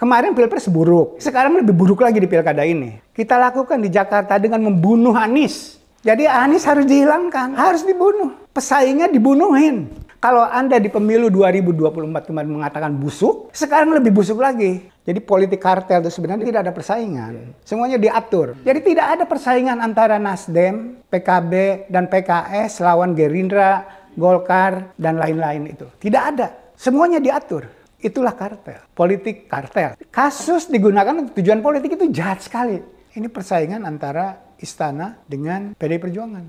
Kemarin Pilpres buruk, sekarang lebih buruk lagi di pilkada ini. Kita lakukan di Jakarta dengan membunuh Anies. Jadi Anies harus dihilangkan, harus dibunuh. Pesaingnya dibunuhin. Kalau Anda di pemilu 2024 kemarin mengatakan busuk, sekarang lebih busuk lagi. Jadi politik kartel itu sebenarnya tidak ada persaingan. Semuanya diatur. Jadi tidak ada persaingan antara Nasdem, PKB, dan PKS lawan Gerindra, Golkar, dan lain-lain itu. Tidak ada. Semuanya diatur. Itulah kartel. Politik kartel. Kasus digunakan untuk tujuan politik itu jahat sekali. Ini persaingan antara istana dengan pd Perjuangan.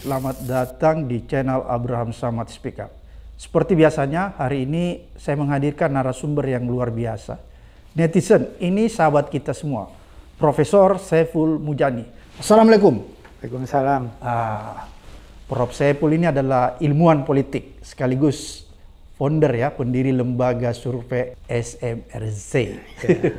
Selamat datang di channel Abraham Samad Speak Up. Seperti biasanya, hari ini saya menghadirkan narasumber yang luar biasa. Netizen, ini sahabat kita semua Profesor Saiful Mujani. Assalamualaikum. Waalaikumsalam. Ah, Prof. Saiful ini adalah ilmuwan politik sekaligus founder ya, pendiri lembaga survei SMRC. Ya.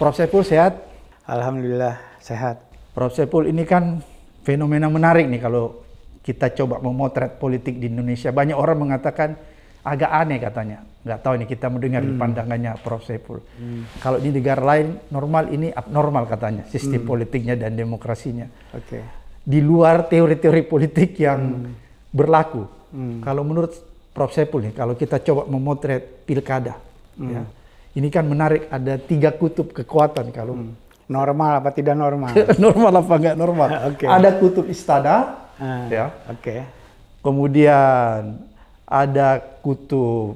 Prof. Saiful sehat? Alhamdulillah sehat. Prof. Saiful ini kan fenomena menarik nih kalau kita coba memotret politik di Indonesia. Banyak orang mengatakan agak aneh katanya. Nggak tahu ini kita mendengar hmm. pandangannya Prof. Sepul. Hmm. Kalau di negara lain normal ini abnormal katanya sistem hmm. politiknya dan demokrasinya. Oke. Okay. Di luar teori-teori politik yang hmm. berlaku. Hmm. Kalau menurut Prof. Sepul nih, kalau kita coba memotret pilkada, hmm. ya, ini kan menarik ada tiga kutub kekuatan kalau hmm. normal apa tidak normal, normal apa nggak normal. okay. Ada kutub istana, uh, ya. Oke. Okay. Kemudian ada kutu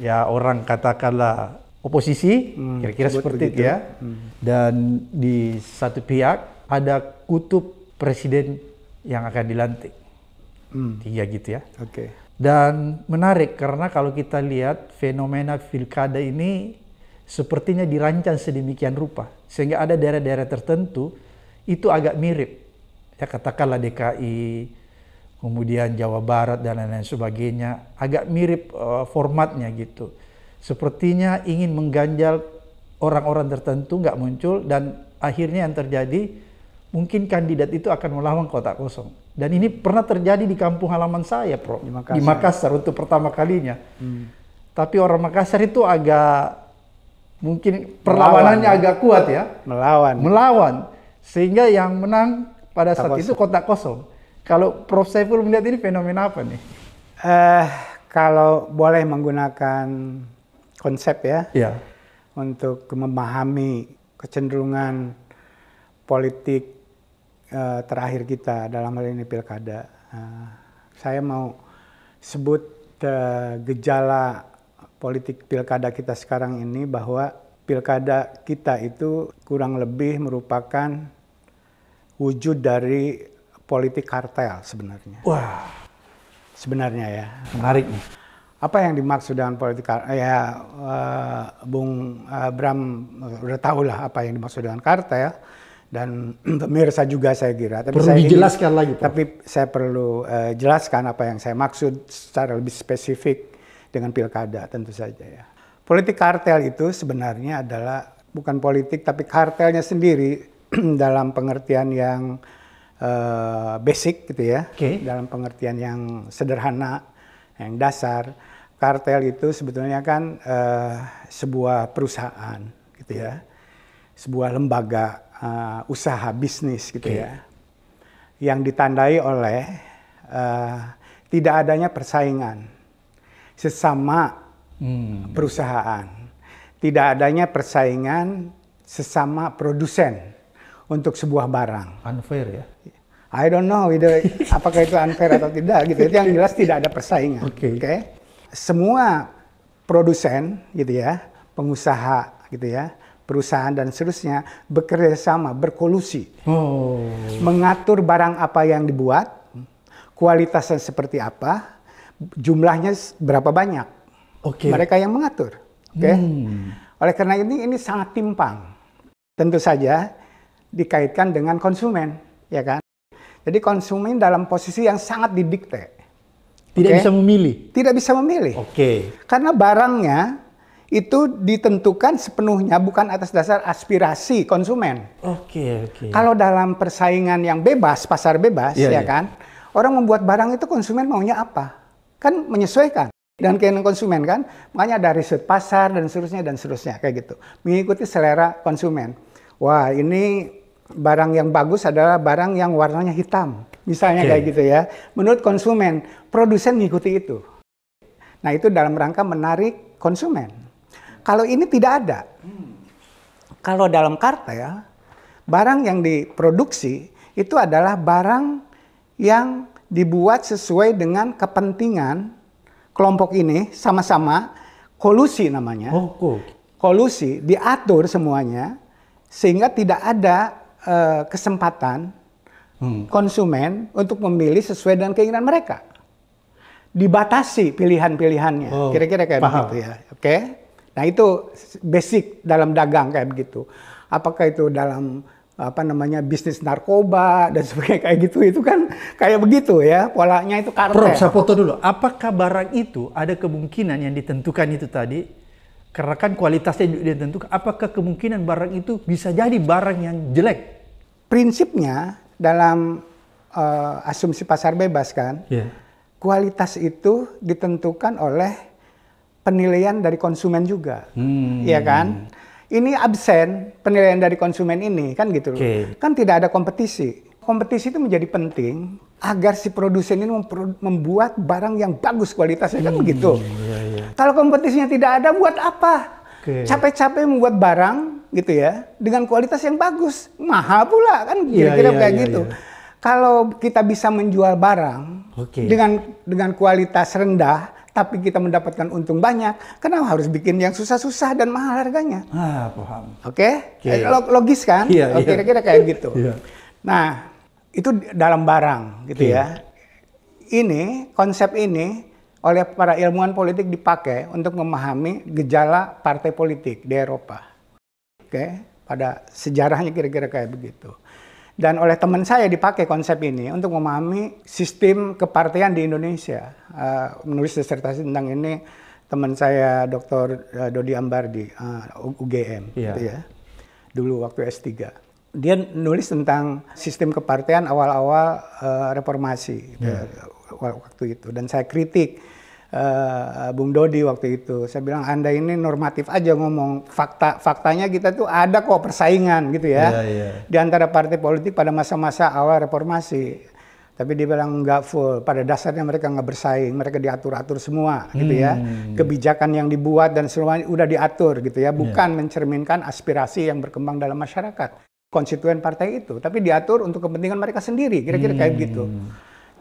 ya orang katakanlah oposisi hmm, kira-kira seperti itu ya hmm. dan di satu pihak ada kutub presiden yang akan dilantik hmm. Iya gitu ya oke okay. dan menarik karena kalau kita lihat fenomena pilkada ini sepertinya dirancang sedemikian rupa sehingga ada daerah-daerah tertentu itu agak mirip ya katakanlah DKI kemudian Jawa Barat dan lain-lain sebagainya, agak mirip uh, formatnya gitu. Sepertinya ingin mengganjal orang-orang tertentu nggak muncul dan akhirnya yang terjadi mungkin kandidat itu akan melawan kotak kosong. Dan ini pernah terjadi di kampung halaman saya, Pro, di Makassar, di Makassar untuk pertama kalinya. Hmm. Tapi orang Makassar itu agak mungkin perlawanannya Melawan, agak kuat ya. Melawan. Melawan. Sehingga yang menang pada saat itu kotak kosong kalau Prof Saiful melihat ini fenomena apa nih? Uh, kalau boleh menggunakan konsep ya, yeah. untuk memahami kecenderungan politik uh, terakhir kita dalam hal ini pilkada, uh, saya mau sebut uh, gejala politik pilkada kita sekarang ini bahwa pilkada kita itu kurang lebih merupakan wujud dari politik kartel sebenarnya. Wah, sebenarnya ya. Menarik nih. Apa yang dimaksud dengan politik kartel? Ya, uh, Bung uh, Bram eh, udah tahu lah apa yang dimaksud dengan kartel dan pemirsa juga saya kira. Tapi perlu saya dijelaskan ingin, lagi. Pak. Tapi saya perlu uh, jelaskan apa yang saya maksud secara lebih spesifik dengan pilkada tentu saja ya. Politik kartel itu sebenarnya adalah bukan politik tapi kartelnya sendiri dalam pengertian yang Eh, basic gitu ya, okay. dalam pengertian yang sederhana, yang dasar. Kartel itu sebetulnya kan uh, sebuah perusahaan gitu ya, sebuah lembaga uh, usaha bisnis gitu okay. ya, yang ditandai oleh uh, tidak adanya persaingan sesama hmm. perusahaan, tidak adanya persaingan sesama produsen untuk sebuah barang. Unfair ya? I don't know either, apakah itu unfair atau tidak gitu. Itu yang jelas tidak ada persaingan. Oke. Okay. Okay? Semua produsen gitu ya, pengusaha gitu ya, perusahaan dan seterusnya bekerja sama, berkolusi. Oh. Mengatur barang apa yang dibuat, kualitasnya seperti apa, jumlahnya berapa banyak. Oke. Okay. Mereka yang mengatur. Oke. Okay? Hmm. Oleh karena ini ini sangat timpang. Tentu saja dikaitkan dengan konsumen, ya kan? Jadi konsumen dalam posisi yang sangat didikte. Tidak okay? bisa memilih. Tidak bisa memilih. Oke. Okay. Karena barangnya itu ditentukan sepenuhnya bukan atas dasar aspirasi konsumen. Oke, okay, oke. Okay. Kalau dalam persaingan yang bebas, pasar bebas, yeah, ya yeah. kan? Orang membuat barang itu konsumen maunya apa? Kan menyesuaikan dan keinginan konsumen kan makanya ada riset pasar dan seterusnya dan seterusnya kayak gitu mengikuti selera konsumen wah ini barang yang bagus adalah barang yang warnanya hitam. Misalnya okay. kayak gitu ya. Menurut konsumen, produsen mengikuti itu. Nah, itu dalam rangka menarik konsumen. Kalau ini tidak ada. Kalau dalam kartel, ya, barang yang diproduksi itu adalah barang yang dibuat sesuai dengan kepentingan kelompok ini sama-sama kolusi namanya. Oh, cool. Kolusi diatur semuanya sehingga tidak ada Eh, kesempatan hmm. konsumen untuk memilih sesuai dengan keinginan mereka. Dibatasi pilihan-pilihannya, oh, kira-kira kayak paham. begitu ya. Oke, nah itu basic dalam dagang kayak begitu. Apakah itu dalam apa namanya bisnis narkoba dan sebagainya kayak gitu itu kan kayak begitu ya polanya itu kartel. Prof, saya foto dulu. Apakah barang itu ada kemungkinan yang ditentukan itu tadi karena kan kualitasnya ditentukan. Apakah kemungkinan barang itu bisa jadi barang yang jelek? Prinsipnya dalam uh, asumsi pasar bebas kan, yeah. kualitas itu ditentukan oleh penilaian dari konsumen juga, hmm. Iya kan? Ini absen penilaian dari konsumen ini kan gitu, okay. kan tidak ada kompetisi. Kompetisi itu menjadi penting agar si produsen ini membuat barang yang bagus kualitasnya kan hmm, begitu. Iya, iya, iya. Kalau kompetisinya tidak ada, buat apa? Capek-capek okay. membuat barang gitu ya dengan kualitas yang bagus, mahal pula kan iya, kira-kira yeah, kayak iya, gitu. Kalau kita bisa menjual barang okay. dengan dengan kualitas rendah, tapi kita mendapatkan untung banyak, kenapa harus bikin yang susah-susah dan mahal harganya? Ah, paham. Oke, okay? okay. logis kan? kira oh, Kira-kira kayak gitu. Nah, itu dalam barang gitu yeah. ya. Ini konsep ini oleh para ilmuwan politik dipakai untuk memahami gejala partai politik di Eropa. Oke, okay? pada sejarahnya kira-kira kayak begitu. Dan oleh teman saya dipakai konsep ini untuk memahami sistem kepartean di Indonesia. Uh, menulis disertasi tentang ini teman saya Dr. Eh, Dodi Ambardi uh, eh, UGM yeah. gitu ya. Dulu waktu S3 dia nulis tentang sistem kepartean awal-awal uh, reformasi gitu, ya. waktu itu dan saya kritik uh, Bung Dodi waktu itu saya bilang anda ini normatif aja ngomong fakta faktanya kita tuh ada kok persaingan gitu ya yeah, yeah. di antara partai politik pada masa-masa awal reformasi tapi dia bilang nggak full. Pada dasarnya mereka nggak bersaing, mereka diatur-atur semua, hmm. gitu ya. Hmm. Kebijakan yang dibuat dan semuanya udah diatur, gitu ya. Bukan yeah. mencerminkan aspirasi yang berkembang dalam masyarakat konstituen partai itu, tapi diatur untuk kepentingan mereka sendiri, kira-kira kayak gitu. Hmm.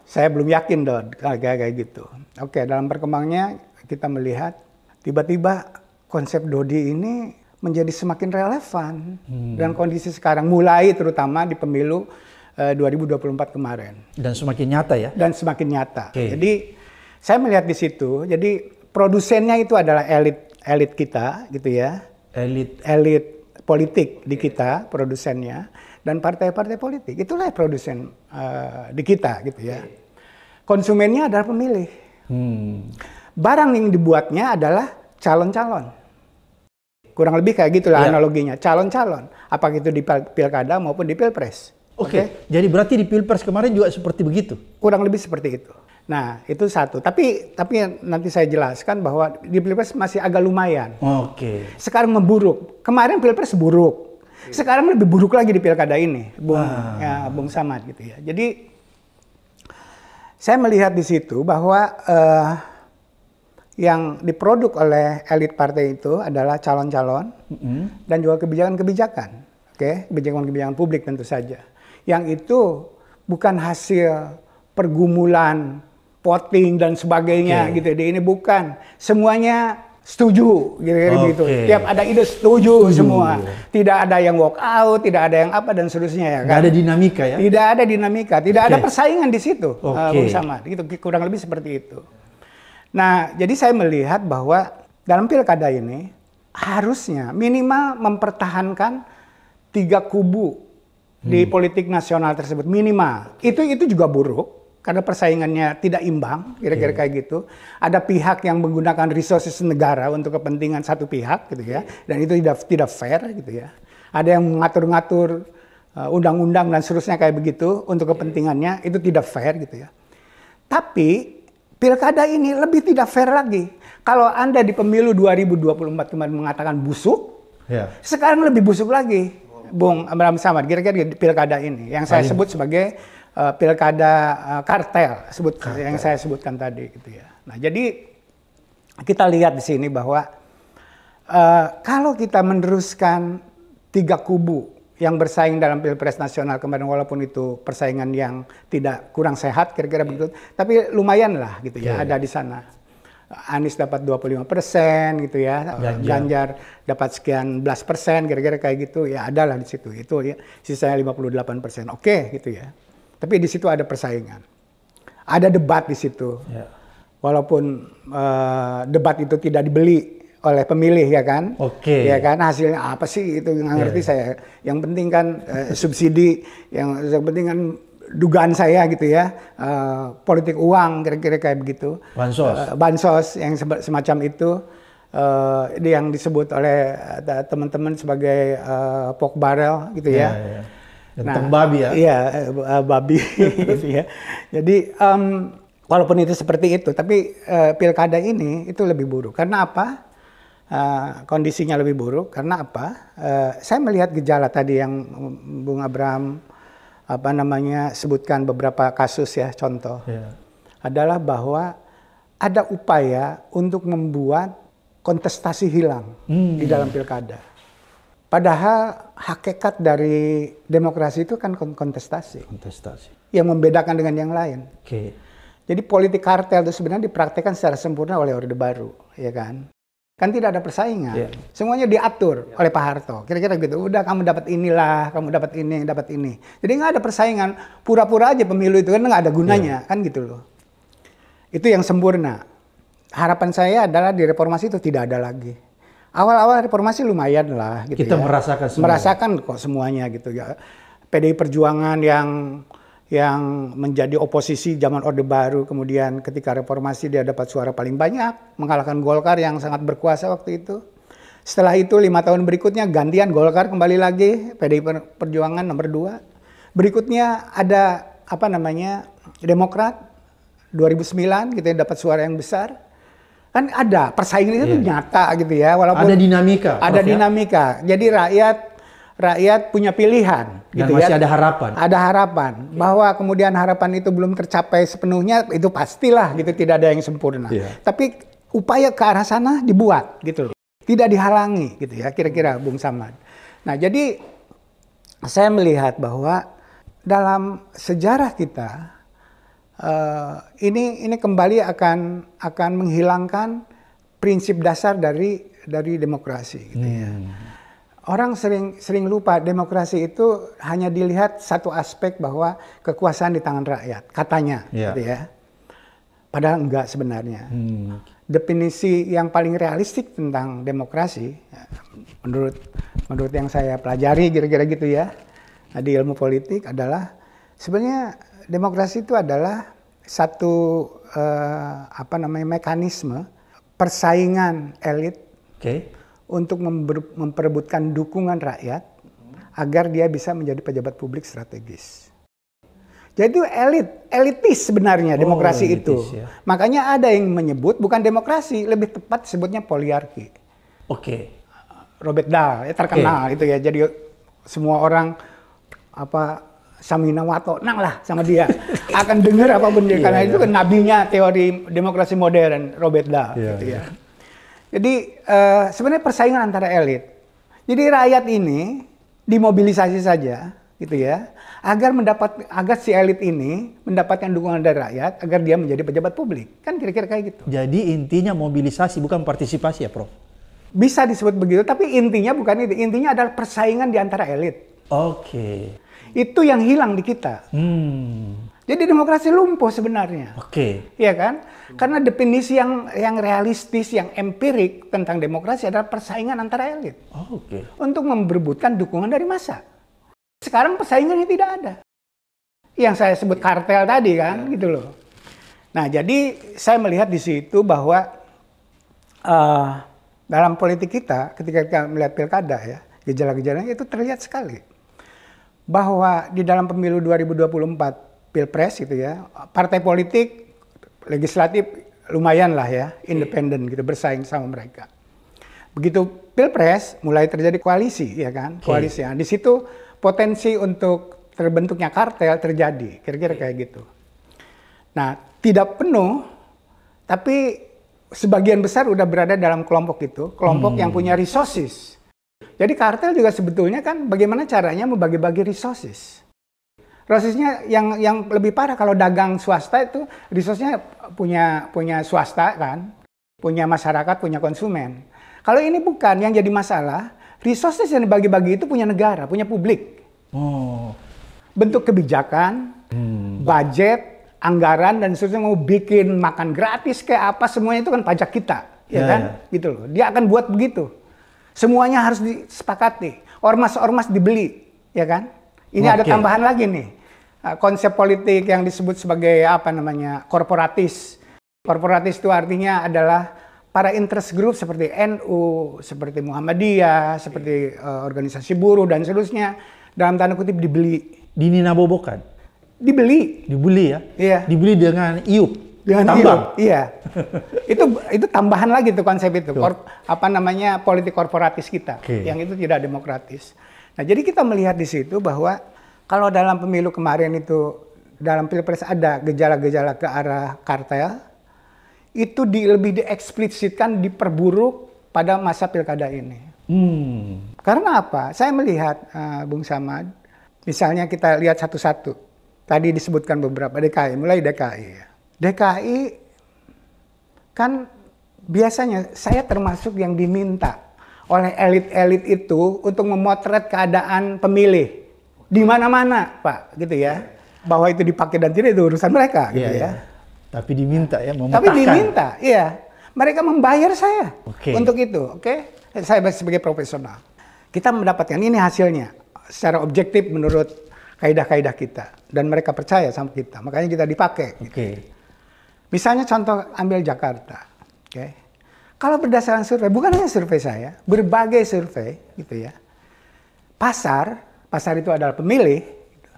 Saya belum yakin dong kayak kayak gitu. Oke, dalam perkembangnya kita melihat tiba-tiba konsep Dodi ini menjadi semakin relevan hmm. dan kondisi sekarang mulai terutama di pemilu eh, uh, 2024 kemarin. Dan semakin nyata ya. Dan semakin nyata. Okay. Jadi saya melihat di situ, jadi produsennya itu adalah elit elit kita gitu ya. Elit elit politik di iya. kita produsennya dan partai-partai politik itulah produsen uh, di kita gitu ya iya. konsumennya adalah pemilih hmm. barang yang dibuatnya adalah calon-calon kurang lebih kayak gitulah yeah. analoginya calon-calon apakah itu di pilkada maupun di pilpres oke okay. okay? jadi berarti di pilpres kemarin juga seperti begitu kurang lebih seperti itu Nah, itu satu. Tapi tapi nanti saya jelaskan bahwa di Pilpres masih agak lumayan. Oke. Okay. Sekarang memburuk. Kemarin Pilpres buruk. Sekarang lebih buruk lagi di pilkada ini, Bung ah. ya, Bung Samad gitu ya. Jadi saya melihat di situ bahwa uh, yang diproduk oleh elit partai itu adalah calon-calon mm -hmm. dan juga kebijakan-kebijakan, oke, okay? kebijakan-kebijakan publik tentu saja. Yang itu bukan hasil pergumulan poting dan sebagainya okay. gitu. Ya. Di ini bukan. Semuanya setuju gitu kan, okay. gitu. Tiap ada ide setuju, setuju semua. Tidak ada yang walk out, tidak ada yang apa dan seterusnya ya kan. Tidak ada dinamika ya. Tidak ada dinamika, tidak okay. ada persaingan di situ. Eh, okay. Uh, sama gitu kurang lebih seperti itu. Nah, jadi saya melihat bahwa dalam pilkada ini harusnya minimal mempertahankan tiga kubu hmm. di politik nasional tersebut minimal. Itu itu juga buruk karena persaingannya tidak imbang, kira-kira okay. Iya. kayak gitu. Ada pihak yang menggunakan resources negara untuk kepentingan satu pihak, gitu ya, iya. dan itu tidak tidak fair, gitu ya. Ada yang mengatur-ngatur eh, undang-undang dan seterusnya kayak begitu untuk iya. kepentingannya, itu tidak fair, gitu ya. Tapi pilkada ini lebih tidak fair lagi. Kalau anda di pemilu 2024 kemarin mengatakan busuk, yeah. sekarang lebih busuk lagi, Bung Abraham Samad. Kira-kira pilkada ini yang saya sebut sebagai uh, pilkada uh, kartel sebut kartel. yang saya sebutkan tadi gitu ya. Nah, jadi kita lihat di sini bahwa uh, kalau kita meneruskan tiga kubu yang bersaing dalam pilpres nasional kemarin walaupun itu persaingan yang tidak kurang sehat kira-kira iya. begitu tapi lumayan lah gitu ya, ya ada di sana Anies dapat 25 persen gitu ya Ganjar, Ganjar dapat sekian belas persen kira-kira kayak gitu ya adalah di situ itu ya sisanya 58 persen oke okay, gitu ya tapi di situ ada persaingan, ada debat di situ. Yeah. Walaupun uh, debat itu tidak dibeli oleh pemilih ya kan, oke, okay. ya kan hasilnya apa sih itu nggak ya, ngerti yeah, saya. Yang penting kan uh, subsidi, yang, yang penting kan dugaan saya gitu ya uh, politik uang kira-kira kayak begitu bansos uh, bansos yang semacam itu uh, yang disebut oleh teman-teman sebagai uh, pok barel gitu ya yeah. Ya, ya. Tentang nah, babi ya? Iya, uh, babi. Gitu ya. Jadi um, walaupun itu seperti itu, tapi uh, pilkada ini itu lebih buruk. Karena apa? Uh, kondisinya lebih buruk. Karena apa? Uh, saya melihat gejala tadi yang Bung Abraham apa namanya sebutkan beberapa kasus ya contoh yeah. adalah bahwa ada upaya untuk membuat kontestasi hilang hmm. di dalam pilkada. Padahal hakikat dari demokrasi itu kan kontestasi. Kontestasi. Yang membedakan dengan yang lain. Oke. Okay. Jadi politik kartel itu sebenarnya dipraktekkan secara sempurna oleh Orde Baru, ya kan? Kan tidak ada persaingan. Yeah. Semuanya diatur yeah. oleh Pak Harto. Kira-kira gitu. Udah kamu dapat inilah, kamu dapat ini, dapat ini. Jadi nggak ada persaingan. Pura-pura aja pemilu itu kan nggak ada gunanya, yeah. kan gitu loh. Itu yang sempurna. Harapan saya adalah di reformasi itu tidak ada lagi awal-awal reformasi lumayan lah. Gitu Kita ya. merasakan semua. Merasakan kok semuanya gitu ya. PDI Perjuangan yang yang menjadi oposisi zaman Orde Baru, kemudian ketika reformasi dia dapat suara paling banyak, mengalahkan Golkar yang sangat berkuasa waktu itu. Setelah itu lima tahun berikutnya gantian Golkar kembali lagi PDI Perjuangan nomor dua. Berikutnya ada apa namanya Demokrat 2009 gitu ya, dapat suara yang besar kan ada persaingan itu yeah. nyata gitu ya walaupun ada dinamika ada ya. dinamika ya? jadi rakyat rakyat punya pilihan dan gitu masih ya. ada harapan ada harapan yeah. bahwa kemudian harapan itu belum tercapai sepenuhnya itu pastilah gitu tidak ada yang sempurna yeah. tapi upaya ke arah sana dibuat gitu loh tidak dihalangi gitu ya kira-kira Bung Samad nah jadi saya melihat bahwa dalam sejarah kita Eh, ini ini kembali akan akan menghilangkan prinsip dasar dari dari demokrasi gitu hmm. ya. Iya. Orang sering sering lupa demokrasi itu hanya dilihat satu aspek bahwa kekuasaan di tangan rakyat katanya yeah. gitu ya. Padahal enggak sebenarnya. Hmm. Definisi yang paling realistik tentang demokrasi menurut menurut yang saya pelajari kira-kira gitu ya di ilmu politik adalah sebenarnya demokrasi itu adalah satu uh, apa namanya mekanisme persaingan elit okay. untuk memperebutkan dukungan rakyat agar dia bisa menjadi pejabat publik strategis. Jadi itu elit, elitis sebenarnya oh, demokrasi elitis, itu. Ya. Makanya ada yang menyebut bukan demokrasi, lebih tepat sebutnya poliarki. Oke. Okay. Robert Dahl ya terkenal okay. itu ya. Jadi semua orang apa Samina Wato, nang lah sama dia. Akan dengar apapun dia, iya, karena yeah, itu kan nabinya teori demokrasi modern, Robert Dahl. Yeah, gitu iya. ya. Jadi uh, sebenarnya persaingan antara elit. Jadi rakyat ini dimobilisasi saja, gitu ya, agar mendapat agar si elit ini mendapatkan dukungan dari rakyat agar dia menjadi pejabat publik. Kan kira-kira kayak gitu. Jadi intinya mobilisasi bukan partisipasi ya, Prof. Bisa disebut begitu, tapi intinya bukan itu. Intinya adalah persaingan di antara elit. Oke. Okay. Itu yang hilang di kita. Hmm. Jadi demokrasi lumpuh sebenarnya. Oke. Okay. Iya kan? Karena definisi yang yang realistis, yang empirik tentang demokrasi adalah persaingan antara elit. Oh, Oke. Okay. Untuk memperebutkan dukungan dari massa. Sekarang persaingannya tidak ada. Yang saya sebut iya. kartel tadi kan, yeah. gitu loh. Nah, jadi saya melihat di situ bahwa uh, dalam politik kita, ketika kita melihat pilkada ya, gejala-gejalanya itu terlihat sekali bahwa di dalam pemilu 2024 Pilpres gitu ya, partai politik legislatif lumayan lah ya, independen gitu bersaing sama mereka. Begitu Pilpres mulai terjadi koalisi ya kan, koalisi. ya di situ potensi untuk terbentuknya kartel terjadi, kira-kira kayak gitu. Nah, tidak penuh tapi sebagian besar udah berada dalam kelompok itu, kelompok hmm. yang punya resources jadi kartel juga sebetulnya kan bagaimana caranya membagi-bagi resources. Resourcesnya yang yang lebih parah kalau dagang swasta itu resourcesnya punya punya swasta kan, punya masyarakat, punya konsumen. Kalau ini bukan yang jadi masalah, resources yang dibagi-bagi itu punya negara, punya publik. Oh. Bentuk kebijakan, hmm. budget, anggaran dan seterusnya mau bikin makan gratis kayak apa semuanya itu kan pajak kita, ya, ya kan? Ya. Gitu loh. Dia akan buat begitu. Semuanya harus disepakati. Ormas-ormas dibeli, ya kan? Ini okay. ada tambahan lagi nih. Eh, konsep politik yang disebut sebagai apa namanya? korporatis. Korporatis itu artinya adalah para interest group seperti NU, seperti Muhammadiyah, seperti uh, organisasi buruh dan seterusnya dalam tanda kutip dibeli. dininabobokan. bobokan. Dibeli. Dibeli ya? Iya. Dibeli dengan iup ganti iya itu itu tambahan lagi tuh konsep itu Kor, apa namanya politik korporatis kita okay. yang itu tidak demokratis nah jadi kita melihat di situ bahwa kalau dalam pemilu kemarin itu dalam pilpres ada gejala-gejala ke arah kartel itu di, lebih dieksplisitkan diperburuk pada masa pilkada ini hmm. karena apa saya melihat uh, bung samad misalnya kita lihat satu-satu tadi disebutkan beberapa DKI mulai DKI ya DKI kan biasanya saya termasuk yang diminta oleh elit-elit itu untuk memotret keadaan pemilih di mana-mana, Pak, gitu ya. Bahwa itu dipakai dan tidak itu urusan mereka, gitu yeah, ya. Iya. Tapi diminta ya, memotret. Tapi diminta, iya. Mereka membayar saya okay. untuk itu, oke? Okay? Saya sebagai profesional. Kita mendapatkan ini hasilnya secara objektif menurut kaidah-kaidah kita dan mereka percaya sama kita. Makanya kita dipakai. Gitu. Oke. Okay. Misalnya contoh ambil Jakarta, oke. Okay. Kalau berdasarkan survei, bukan hanya survei saya, berbagai survei gitu ya. Pasar, pasar itu adalah pemilih, gitu.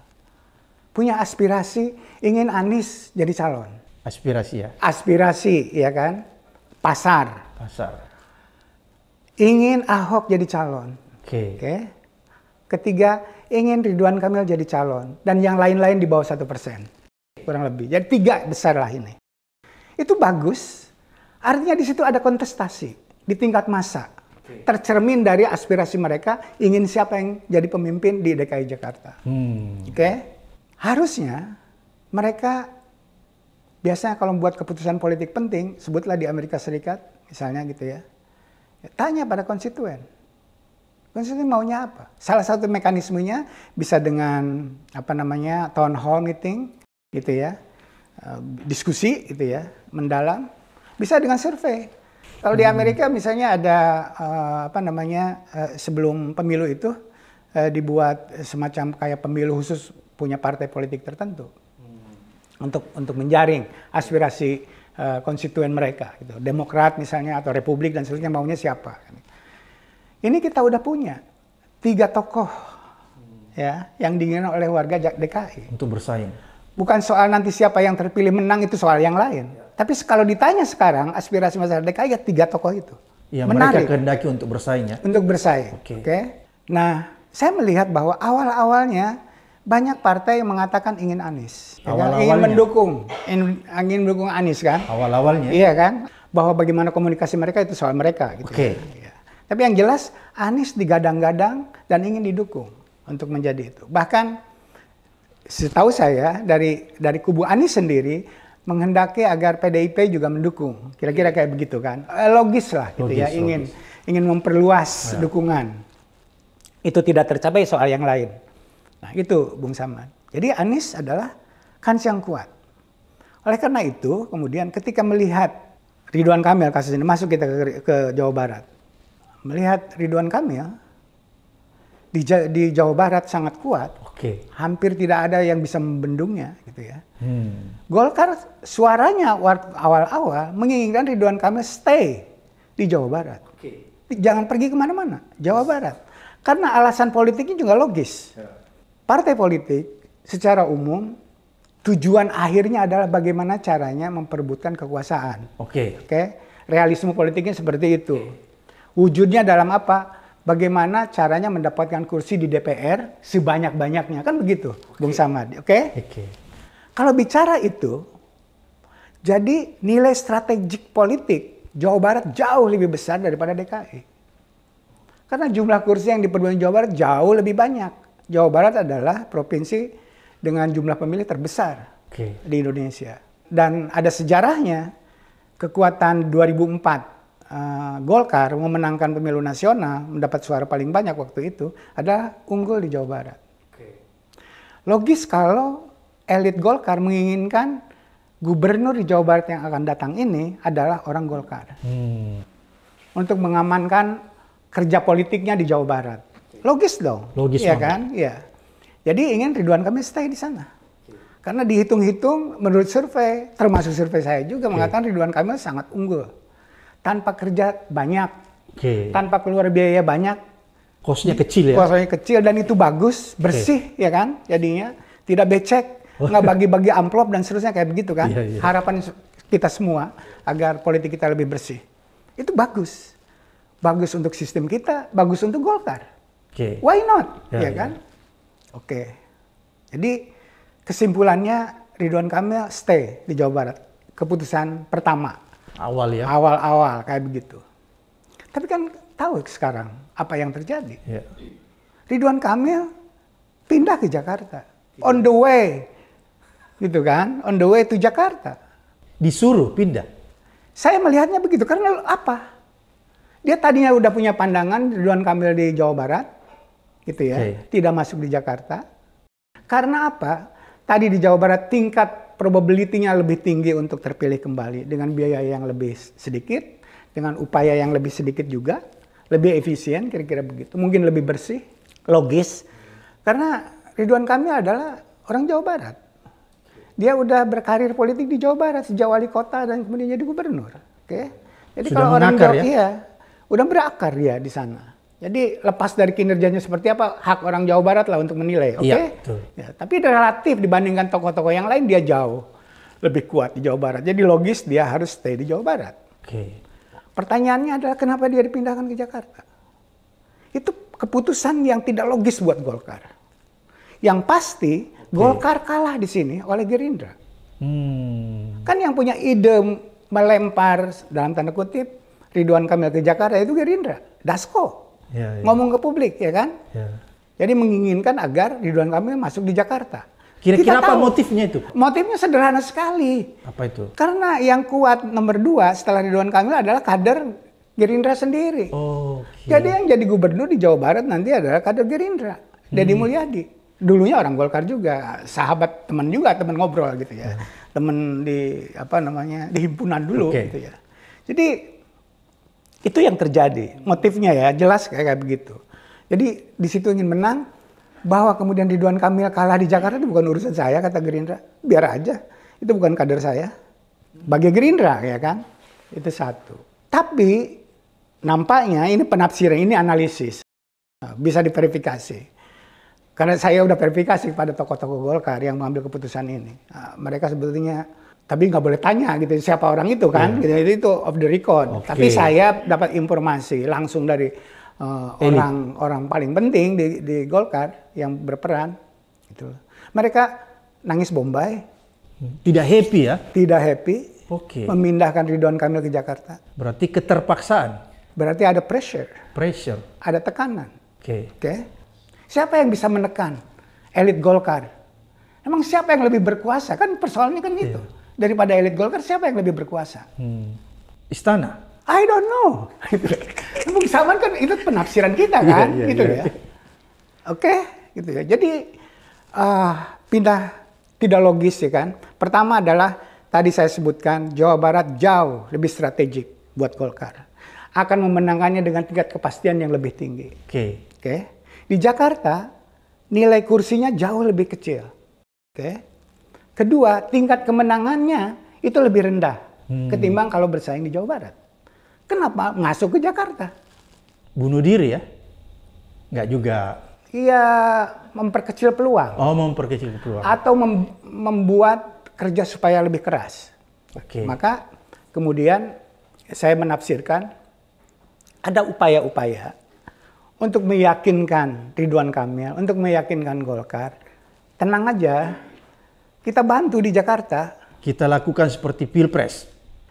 punya aspirasi ingin Anies jadi calon. Aspirasi ya? Aspirasi, ya kan? Pasar. Pasar. Ingin Ahok jadi calon. Oke. Okay. Okay. Ketiga, ingin Ridwan Kamil jadi calon. Dan yang lain-lain di bawah satu persen. Kurang lebih. Jadi tiga besar lah ini. Itu bagus. Artinya di situ ada kontestasi di tingkat masa Tercermin dari aspirasi mereka ingin siapa yang jadi pemimpin di DKI Jakarta. Hmm. Oke. Harusnya mereka biasanya kalau membuat keputusan politik penting, sebutlah di Amerika Serikat misalnya gitu ya. Tanya pada konstituen. Konstituen maunya apa? Salah satu mekanismenya bisa dengan apa namanya town hall meeting gitu ya. Eh, diskusi itu ya, mendalam, bisa dengan survei. Kalau di hmm. Amerika misalnya ada uh, apa namanya uh, sebelum pemilu itu uh, dibuat semacam kayak pemilu khusus punya partai politik tertentu hmm. untuk untuk menjaring aspirasi uh, konstituen mereka gitu. Demokrat misalnya atau Republik dan seterusnya maunya siapa. Kan. Ini kita udah punya tiga tokoh hmm. ya yang diinginkan oleh warga DKI untuk bersaing Bukan soal nanti siapa yang terpilih menang itu soal yang lain. Ya. Tapi kalau ditanya sekarang aspirasi masyarakat DKI ya tiga tokoh itu. Ya, Menarik. mereka kehendaki untuk bersaing ya. Untuk bersaing. Oke. Okay. Okay? Nah, saya melihat bahwa awal-awalnya banyak partai yang mengatakan ingin Anies, awal ya kan? ingin mendukung, ingin, ingin mendukung Anies kan? Awal-awalnya. Iya kan? Bahwa bagaimana komunikasi mereka itu soal mereka. Gitu. Oke. Okay. Ya. Tapi yang jelas Anies digadang-gadang dan ingin didukung untuk menjadi itu. Bahkan setahu saya dari dari kubu Anies sendiri menghendaki agar PDIP juga mendukung. Kira-kira iya. kayak begitu kan? Eh, logis lah gitu ya, logis, ya, ingin ingin memperluas ya. dukungan. Itu tidak tercapai soal yang lain. Nah, itu Bung Saman. Jadi Anies adalah kans yang kuat. Oleh karena itu, kemudian ketika melihat Ridwan Kamil kasus ini masuk kita ke, ke Jawa Barat. Melihat Ridwan Kamil di, di Jawa Barat sangat kuat, Oke. Okay. Hampir tidak ada yang bisa membendungnya gitu ya. Hmm. Golkar suaranya awal-awal menginginkan Ridwan Kamil stay di Jawa Barat. Oke. Okay. Jangan pergi kemana-mana, Jawa yes. Barat. Karena alasan politiknya juga logis. Ya. Partai politik secara umum tujuan akhirnya adalah bagaimana caranya memperbutkan kekuasaan. Oke. Okay. Oke. Okay? Realisme politiknya seperti itu. Wujudnya dalam apa? bagaimana caranya mendapatkan kursi di DPR sebanyak-banyaknya. Kan begitu, okay. Bung Samad. Oke? Okay? Okay. Kalau bicara itu, jadi nilai strategik politik Jawa Barat jauh lebih besar daripada DKI. Karena jumlah kursi yang diperlukan Jawa Barat jauh lebih banyak. Jawa Barat adalah provinsi dengan jumlah pemilih terbesar okay. di Indonesia. Dan ada sejarahnya, kekuatan 2004 uh, Golkar memenangkan pemilu nasional, mendapat suara paling banyak waktu itu, ada unggul di Jawa Barat. Logis kalau elit Golkar menginginkan gubernur di Jawa Barat yang akan datang ini adalah orang Golkar. Hmm. Untuk mengamankan kerja politiknya di Jawa Barat. Logis dong. Logis ya kan? Iya. Jadi ingin Ridwan Kamil stay di sana. Karena dihitung-hitung menurut survei, termasuk survei saya juga mengatakan Ridwan Kamil sangat unggul tanpa kerja banyak, okay. tanpa keluar biaya banyak, kosnya kecil ya, kosnya kecil dan itu bagus, bersih okay. ya kan, jadinya tidak becek, oh. nggak bagi-bagi amplop dan seterusnya kayak begitu kan. Yeah, yeah. Harapan kita semua agar politik kita lebih bersih, itu bagus, bagus untuk sistem kita, bagus untuk Golkar. Okay. Why not, yeah, ya, ya kan? Oke, okay. jadi kesimpulannya Ridwan Kamil stay di Jawa Barat, keputusan pertama Awal ya? Awal-awal kayak begitu. Tapi kan tahu sekarang apa yang terjadi. ya. Ridwan Kamil pindah ke Jakarta. On the way. Gitu kan? On the way to Jakarta. Disuruh pindah? Saya melihatnya begitu. Karena apa? Dia tadinya udah punya pandangan Ridwan Kamil di Jawa Barat. Gitu ya. Iya, iya. Tidak masuk di Jakarta. Karena apa? Tadi di Jawa Barat tingkat probability-nya lebih tinggi untuk terpilih kembali dengan biaya yang lebih sedikit, dengan upaya yang lebih sedikit juga, lebih efisien kira-kira begitu. Mungkin lebih bersih, logis. Karena Ridwan kami adalah orang Jawa Barat. Dia udah berkarir politik di Jawa Barat sejak wali kota dan kemudian jadi gubernur. Oke. Jadi Sudah kalau orang Jawa ya? iya, udah berakar dia di sana. Jadi lepas dari kinerjanya seperti apa, hak orang Jawa Barat lah untuk menilai, iya, oke? Okay? Ya, ya, tapi relatif dibandingkan tokoh-tokoh yang lain dia jauh lebih kuat di Jawa Barat. Jadi logis dia harus stay di Jawa Barat. Oke. Okay. Pertanyaannya adalah kenapa dia dipindahkan ke Jakarta? Itu keputusan yang tidak logis buat Golkar. Yang pasti okay. Golkar kalah di sini oleh Gerindra. Hmm. Kan yang punya ide melempar dalam tanda kutip Ridwan Kamil ke Jakarta itu Gerindra, Dasko ya, ngomong ke publik ya kan. Ya. Jadi menginginkan agar Ridwan Kamil masuk di Jakarta. Kira-kira apa tahu, motifnya itu? Motifnya sederhana sekali. Apa itu? Karena yang kuat nomor dua setelah Ridwan Kamil adalah kader Gerindra sendiri. Oh. Okay. Jadi yang jadi gubernur di Jawa Barat nanti adalah kader Gerindra, hmm. Deddy Mulyadi. Dulunya orang Golkar juga, sahabat teman juga, teman ngobrol gitu ya, hmm. teman di apa namanya di himpunan dulu okay. gitu ya. Jadi itu yang terjadi. Motifnya ya jelas kayak begitu. Jadi di situ ingin menang bahwa kemudian Ridwan Kamil kalah di Jakarta itu bukan urusan saya kata Gerindra. Biar aja. Itu bukan kader saya. Bagi Gerindra ya kan. Itu satu. Tapi nampaknya ini penafsiran, ini analisis. Bisa diverifikasi. Karena saya udah verifikasi pada tokoh-tokoh Golkar yang mengambil keputusan ini. Nah, mereka sebetulnya tapi nggak boleh tanya gitu siapa orang itu kan yeah. gitu itu of the record okay. tapi saya dapat informasi langsung dari uh, orang orang paling penting di, di Golkar yang berperan Itu mereka nangis Bombay tidak happy ya tidak happy okay. memindahkan Ridwan Kamil ke Jakarta berarti keterpaksaan berarti ada pressure pressure ada tekanan oke okay. okay? siapa yang bisa menekan elit Golkar Emang siapa yang lebih berkuasa? Kan persoalannya kan yeah. itu daripada elit Golkar siapa yang lebih berkuasa? Hmm. Istana. I don't know. Bung Saman kan itu penafsiran kita iya, kan, yeah, yeah, gitu yeah. ya. Oke, okay, gitu ya. Jadi uh, pindah tidak logis sih ya kan. Pertama adalah tadi saya sebutkan Jawa Barat jauh lebih strategik buat Golkar. Akan memenangkannya dengan tingkat kepastian yang lebih tinggi. Oke. Okay. Oke. Okay. Di Jakarta nilai kursinya jauh lebih kecil. Oke. Okay Kedua, tingkat kemenangannya itu lebih rendah hmm. ketimbang kalau bersaing di Jawa Barat. Kenapa masuk ke Jakarta? Bunuh diri ya? Nggak juga. Iya, memperkecil peluang. Oh, memperkecil peluang. Atau mem membuat kerja supaya lebih keras. Oke. Okay. Maka kemudian saya menafsirkan ada upaya-upaya untuk meyakinkan Ridwan Kamil, untuk meyakinkan Golkar, tenang aja, kita bantu di Jakarta. Kita lakukan seperti pilpres.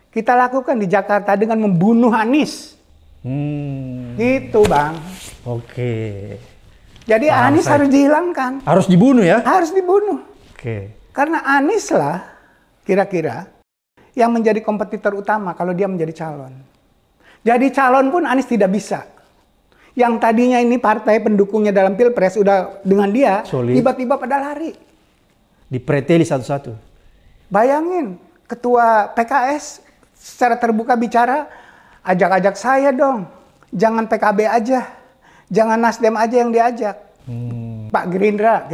Kita lakukan di Jakarta dengan membunuh Anies. Hmm. Gitu bang. Oke. Jadi Paham Anies harus dihilangkan. Harus dibunuh ya? Harus dibunuh. Oke. Karena Anies lah kira-kira yang menjadi kompetitor utama kalau dia menjadi calon. Jadi calon pun Anies tidak bisa. Yang tadinya ini partai pendukungnya dalam pilpres udah dengan dia, tiba-tiba pada lari dipreteli satu-satu. Bayangin, ketua PKS secara terbuka bicara, ajak-ajak saya dong, jangan PKB aja, jangan Nasdem aja yang diajak. Hmm. Pak Gerindra,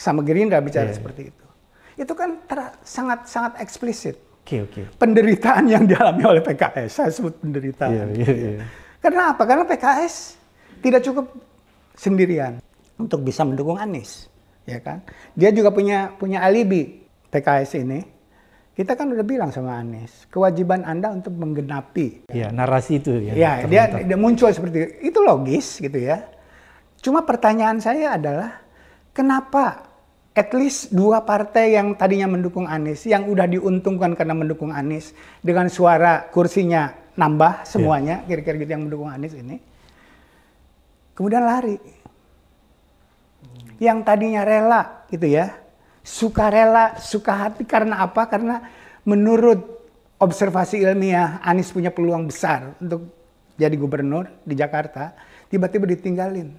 sama Gerindra bicara yeah. seperti itu. Itu kan sangat-sangat eksplisit. Okay, okay. Penderitaan yang dialami oleh PKS, saya sebut penderitaan. Yeah, yeah, yeah. Karena apa? Karena PKS tidak cukup sendirian untuk bisa mendukung Anies ya kan? Dia juga punya punya alibi PKS ini. Kita kan udah bilang sama Anies, kewajiban Anda untuk menggenapi. Iya, narasi itu ya. Iya, dia, dia muncul seperti itu. itu logis gitu ya. Cuma pertanyaan saya adalah kenapa at least dua partai yang tadinya mendukung Anies, yang udah diuntungkan karena mendukung Anies dengan suara kursinya nambah ya. semuanya, kira-kira yeah. gitu yang mendukung Anies ini, kemudian lari yang tadinya rela gitu ya. Suka rela, suka hati karena apa? Karena menurut observasi ilmiah Anies punya peluang besar untuk jadi gubernur di Jakarta, tiba-tiba ditinggalin.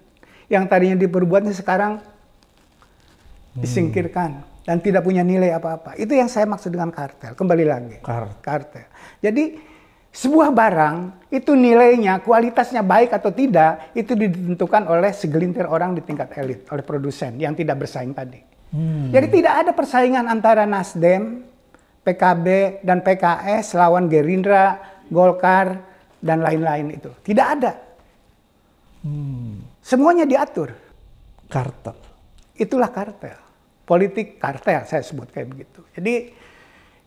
Yang tadinya diperbuatnya sekarang hmm. disingkirkan dan tidak punya nilai apa-apa. Itu yang saya maksud dengan kartel. Kembali lagi. Kar kartel. Jadi sebuah barang itu nilainya, kualitasnya baik atau tidak, itu ditentukan oleh segelintir orang di tingkat elit, oleh produsen yang tidak bersaing tadi. Hmm. Jadi tidak ada persaingan antara Nasdem, PKB, dan PKS lawan Gerindra, Golkar, dan lain-lain itu. Tidak ada. Hmm. Semuanya diatur. Kartel. Itulah kartel. Politik kartel saya sebut kayak begitu. Jadi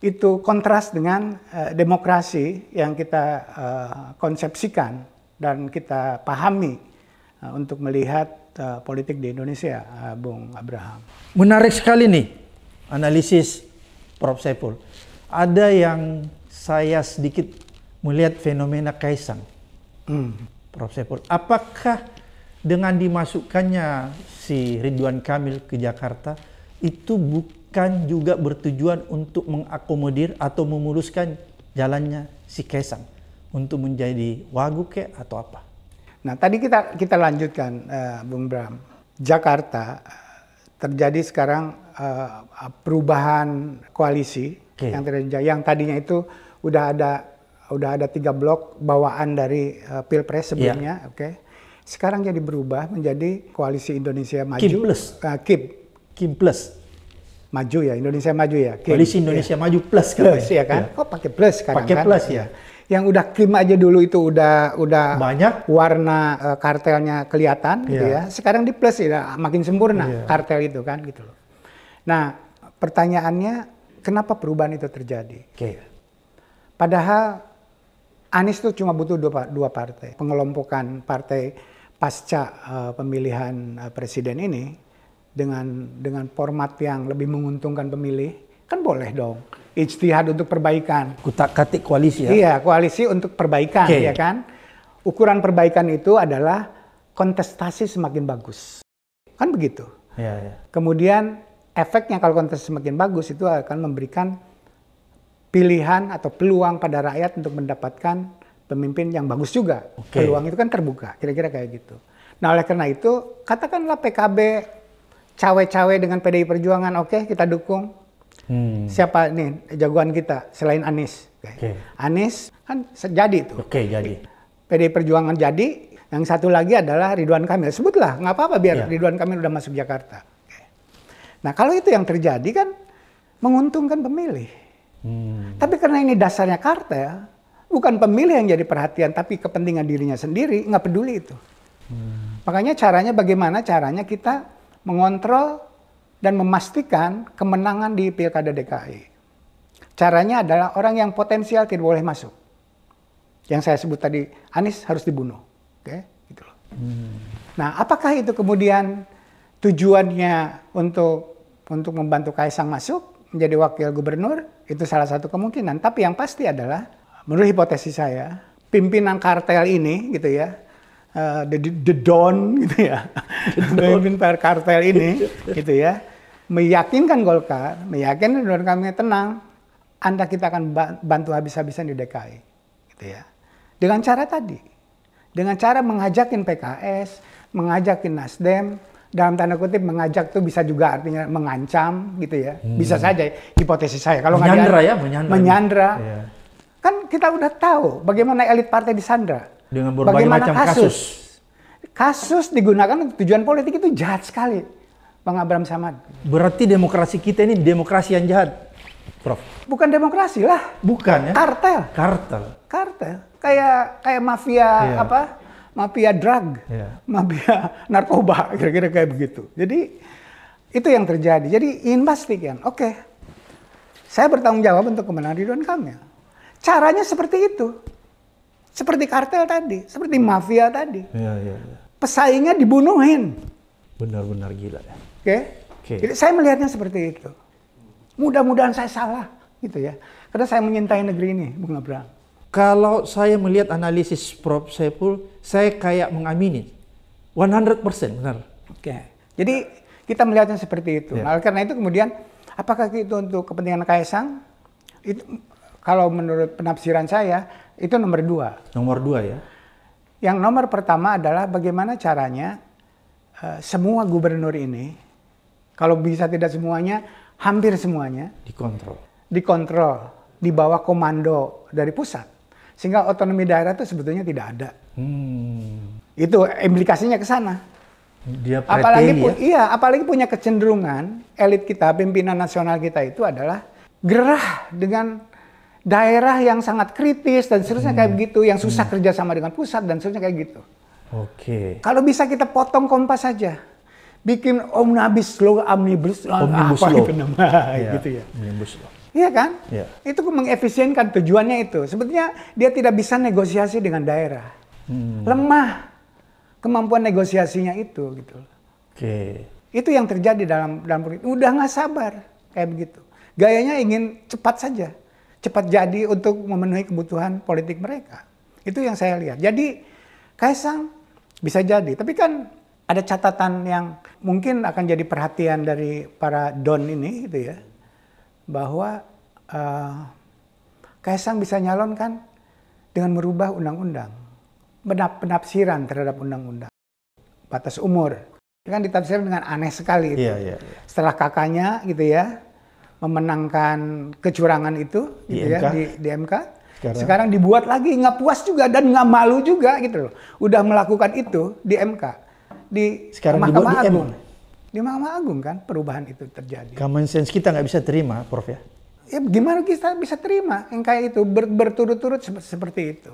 itu kontras dengan uh, demokrasi yang kita uh, konsepsikan dan kita pahami uh, untuk melihat uh, politik di Indonesia, uh, Bung Abraham. Menarik sekali nih analisis Prof. Saiful. Ada yang saya sedikit melihat fenomena Kaisang, hmm. Prof. Saiful. Apakah dengan dimasukkannya si Ridwan Kamil ke Jakarta itu bukan bukan juga bertujuan untuk mengakomodir atau memuluskan jalannya si Kaisang untuk menjadi wagub ke atau apa. Nah, tadi kita kita lanjutkan uh, Bung Bram. Jakarta eh, terjadi sekarang uh, perubahan koalisi okay. yang terjadi yang tadinya itu udah ada udah ada tiga blok bawaan dari uh, Pilpres iya. sebelumnya, yeah. oke. Okay. Sekarang jadi berubah menjadi koalisi Indonesia Maju. Kim Plus. Uh, Kim. Kim Plus maju ya Indonesia maju ya Kim. koalisi Indonesia ya. maju plus iya kan? Iya. kan plus ya kan ya. oh pakai plus sekarang pakai plus ya yang udah krim aja dulu itu udah udah banyak warna uh, kartelnya kelihatan yeah. gitu iya. ya sekarang di plus ya makin sempurna yeah. kartel itu kan gitu loh nah pertanyaannya kenapa perubahan itu terjadi okay. padahal Anies itu cuma butuh dua, dua partai pengelompokan partai pasca uh, pemilihan uh, presiden ini dengan dengan format yang lebih menguntungkan pemilih, kan boleh dong. Ijtihad untuk perbaikan. Kutak-katik koalisi ya? Iya, koalisi untuk perbaikan, okay. ya kan? Ukuran perbaikan itu adalah kontestasi semakin bagus. Kan begitu. Ya, ya. Kemudian efeknya kalau kontestasi semakin bagus itu akan memberikan pilihan atau peluang pada rakyat untuk mendapatkan pemimpin yang bagus juga. Okay. Peluang itu kan terbuka, kira-kira kayak gitu. Nah oleh karena itu, katakanlah PKB cawe-cawe dengan PDI Perjuangan, oke okay, kita dukung. Hmm. Siapa nih jagoan kita selain Anies? Okay. Anies kan jadi tuh. Oke, okay, jadi. PDI Perjuangan jadi, yang satu lagi adalah Ridwan Kamil. Sebutlah, nggak apa-apa biar yeah. Ridwan Kamil udah masuk Jakarta. Okay. Nah, kalau itu yang terjadi kan menguntungkan pemilih. Hmm. Tapi karena ini dasarnya kartel, ya, bukan pemilih yang jadi perhatian, tapi kepentingan dirinya sendiri, nggak peduli itu. Hmm. Makanya caranya bagaimana caranya kita mengontrol dan memastikan kemenangan di Pilkada DKI. Caranya adalah orang yang potensial tidak boleh masuk. Yang saya sebut tadi, Anies harus dibunuh. Oke, gitu loh. Hmm. Nah, apakah itu kemudian tujuannya untuk untuk membantu Kaisang masuk menjadi wakil gubernur? Itu salah satu kemungkinan. Tapi yang pasti adalah, menurut hipotesis saya, pimpinan kartel ini gitu ya, uh, the, the Don gitu ya, pemimpin per kartel ini gitu ya, meyakinkan Golkar, meyakinkan Ridwan Kamil tenang, anda kita akan bantu habis-habisan di DKI, gitu ya. Dengan cara tadi, dengan cara mengajakin PKS, mengajakin Nasdem, dalam tanda kutip mengajak tuh bisa juga artinya mengancam gitu ya. Hmm. Bisa saja hipotesis saya. Kalau menyandra ya, menyandra. Menyandra. Ya. Kan kita udah tahu bagaimana elit partai disandra dengan berbagai Bagaimana macam kasus. kasus. Kasus digunakan untuk tujuan politik itu jahat sekali, Bang Abraham Samad. Berarti demokrasi kita ini demokrasi yang jahat, Prof. Bukan demokrasi lah. Bukan ya? Kartel. Kartel. Kartel. Kayak kayak mafia yeah. apa? Mafia drug, yeah. mafia narkoba, kira-kira kayak begitu. Jadi itu yang terjadi. Jadi investigan. kan, oke, okay. saya bertanggung jawab untuk kemenangan Ridwan Kamil. Caranya seperti itu seperti kartel tadi, seperti hmm. mafia tadi. Ya, ya, ya. Pesaingnya dibunuhin. Benar-benar gila ya. Oke. Okay? Okay. Jadi saya melihatnya seperti itu. Mudah-mudahan saya salah gitu ya. Karena saya menyintai negeri ini, Bung Abraham. Kalau saya melihat analisis Prof. Saiful, saya kayak mengamini. 100% benar. Oke. Okay. Jadi kita melihatnya seperti itu. Yeah. Nah, karena itu kemudian apakah itu untuk kepentingan Kaisang? Itu kalau menurut penafsiran saya, itu nomor dua. Nomor dua ya? Yang nomor pertama adalah bagaimana caranya uh, semua gubernur ini, kalau bisa tidak semuanya, hampir semuanya. Dikontrol. Dikontrol, di bawah komando dari pusat. Sehingga otonomi daerah itu sebetulnya tidak ada. Hmm. Itu implikasinya ke sana. Dia apalagi ya? iya, apalagi punya kecenderungan elit kita, pimpinan nasional kita itu adalah gerah dengan daerah yang sangat kritis dan seterusnya hmm. kayak begitu, yang susah hmm. kerja sama dengan pusat dan seterusnya kayak gitu. Oke. Okay. Kalau bisa kita potong kompas saja, bikin omnibus law, omnibus law, omnibus apa itu nama, yeah. gitu ya. Omnibus law. Iya kan? Yeah. Itu mengefisienkan tujuannya itu. Sebetulnya dia tidak bisa negosiasi dengan daerah. Hmm. Lemah kemampuan negosiasinya itu gitu. Oke. Okay. Itu yang terjadi dalam dalam politik. Udah nggak sabar kayak begitu. Gayanya ingin cepat saja cepat jadi untuk memenuhi kebutuhan politik mereka. Itu yang saya lihat. Jadi Kaisang bisa jadi, tapi kan ada catatan yang mungkin akan jadi perhatian dari para don ini gitu ya. Bahwa uh, Kaisang bisa nyalon kan dengan merubah undang-undang. Penafsiran terhadap undang-undang. Batas umur. kan ditafsirkan dengan aneh sekali. Itu. Yeah, yeah, yeah. Setelah kakaknya gitu ya, memenangkan kecurangan itu di gitu MK. ya di, di MK. Sekarang. Sekarang dibuat lagi nggak puas juga dan nggak malu juga gitu loh. Udah melakukan itu di MK di Sekarang Mahkamah di Agung. Di, Mahkamah Agung kan perubahan itu terjadi. Common sense kita nggak bisa terima, Prof ya. Ya gimana kita bisa terima yang kayak itu ber, berturut-turut seperti itu.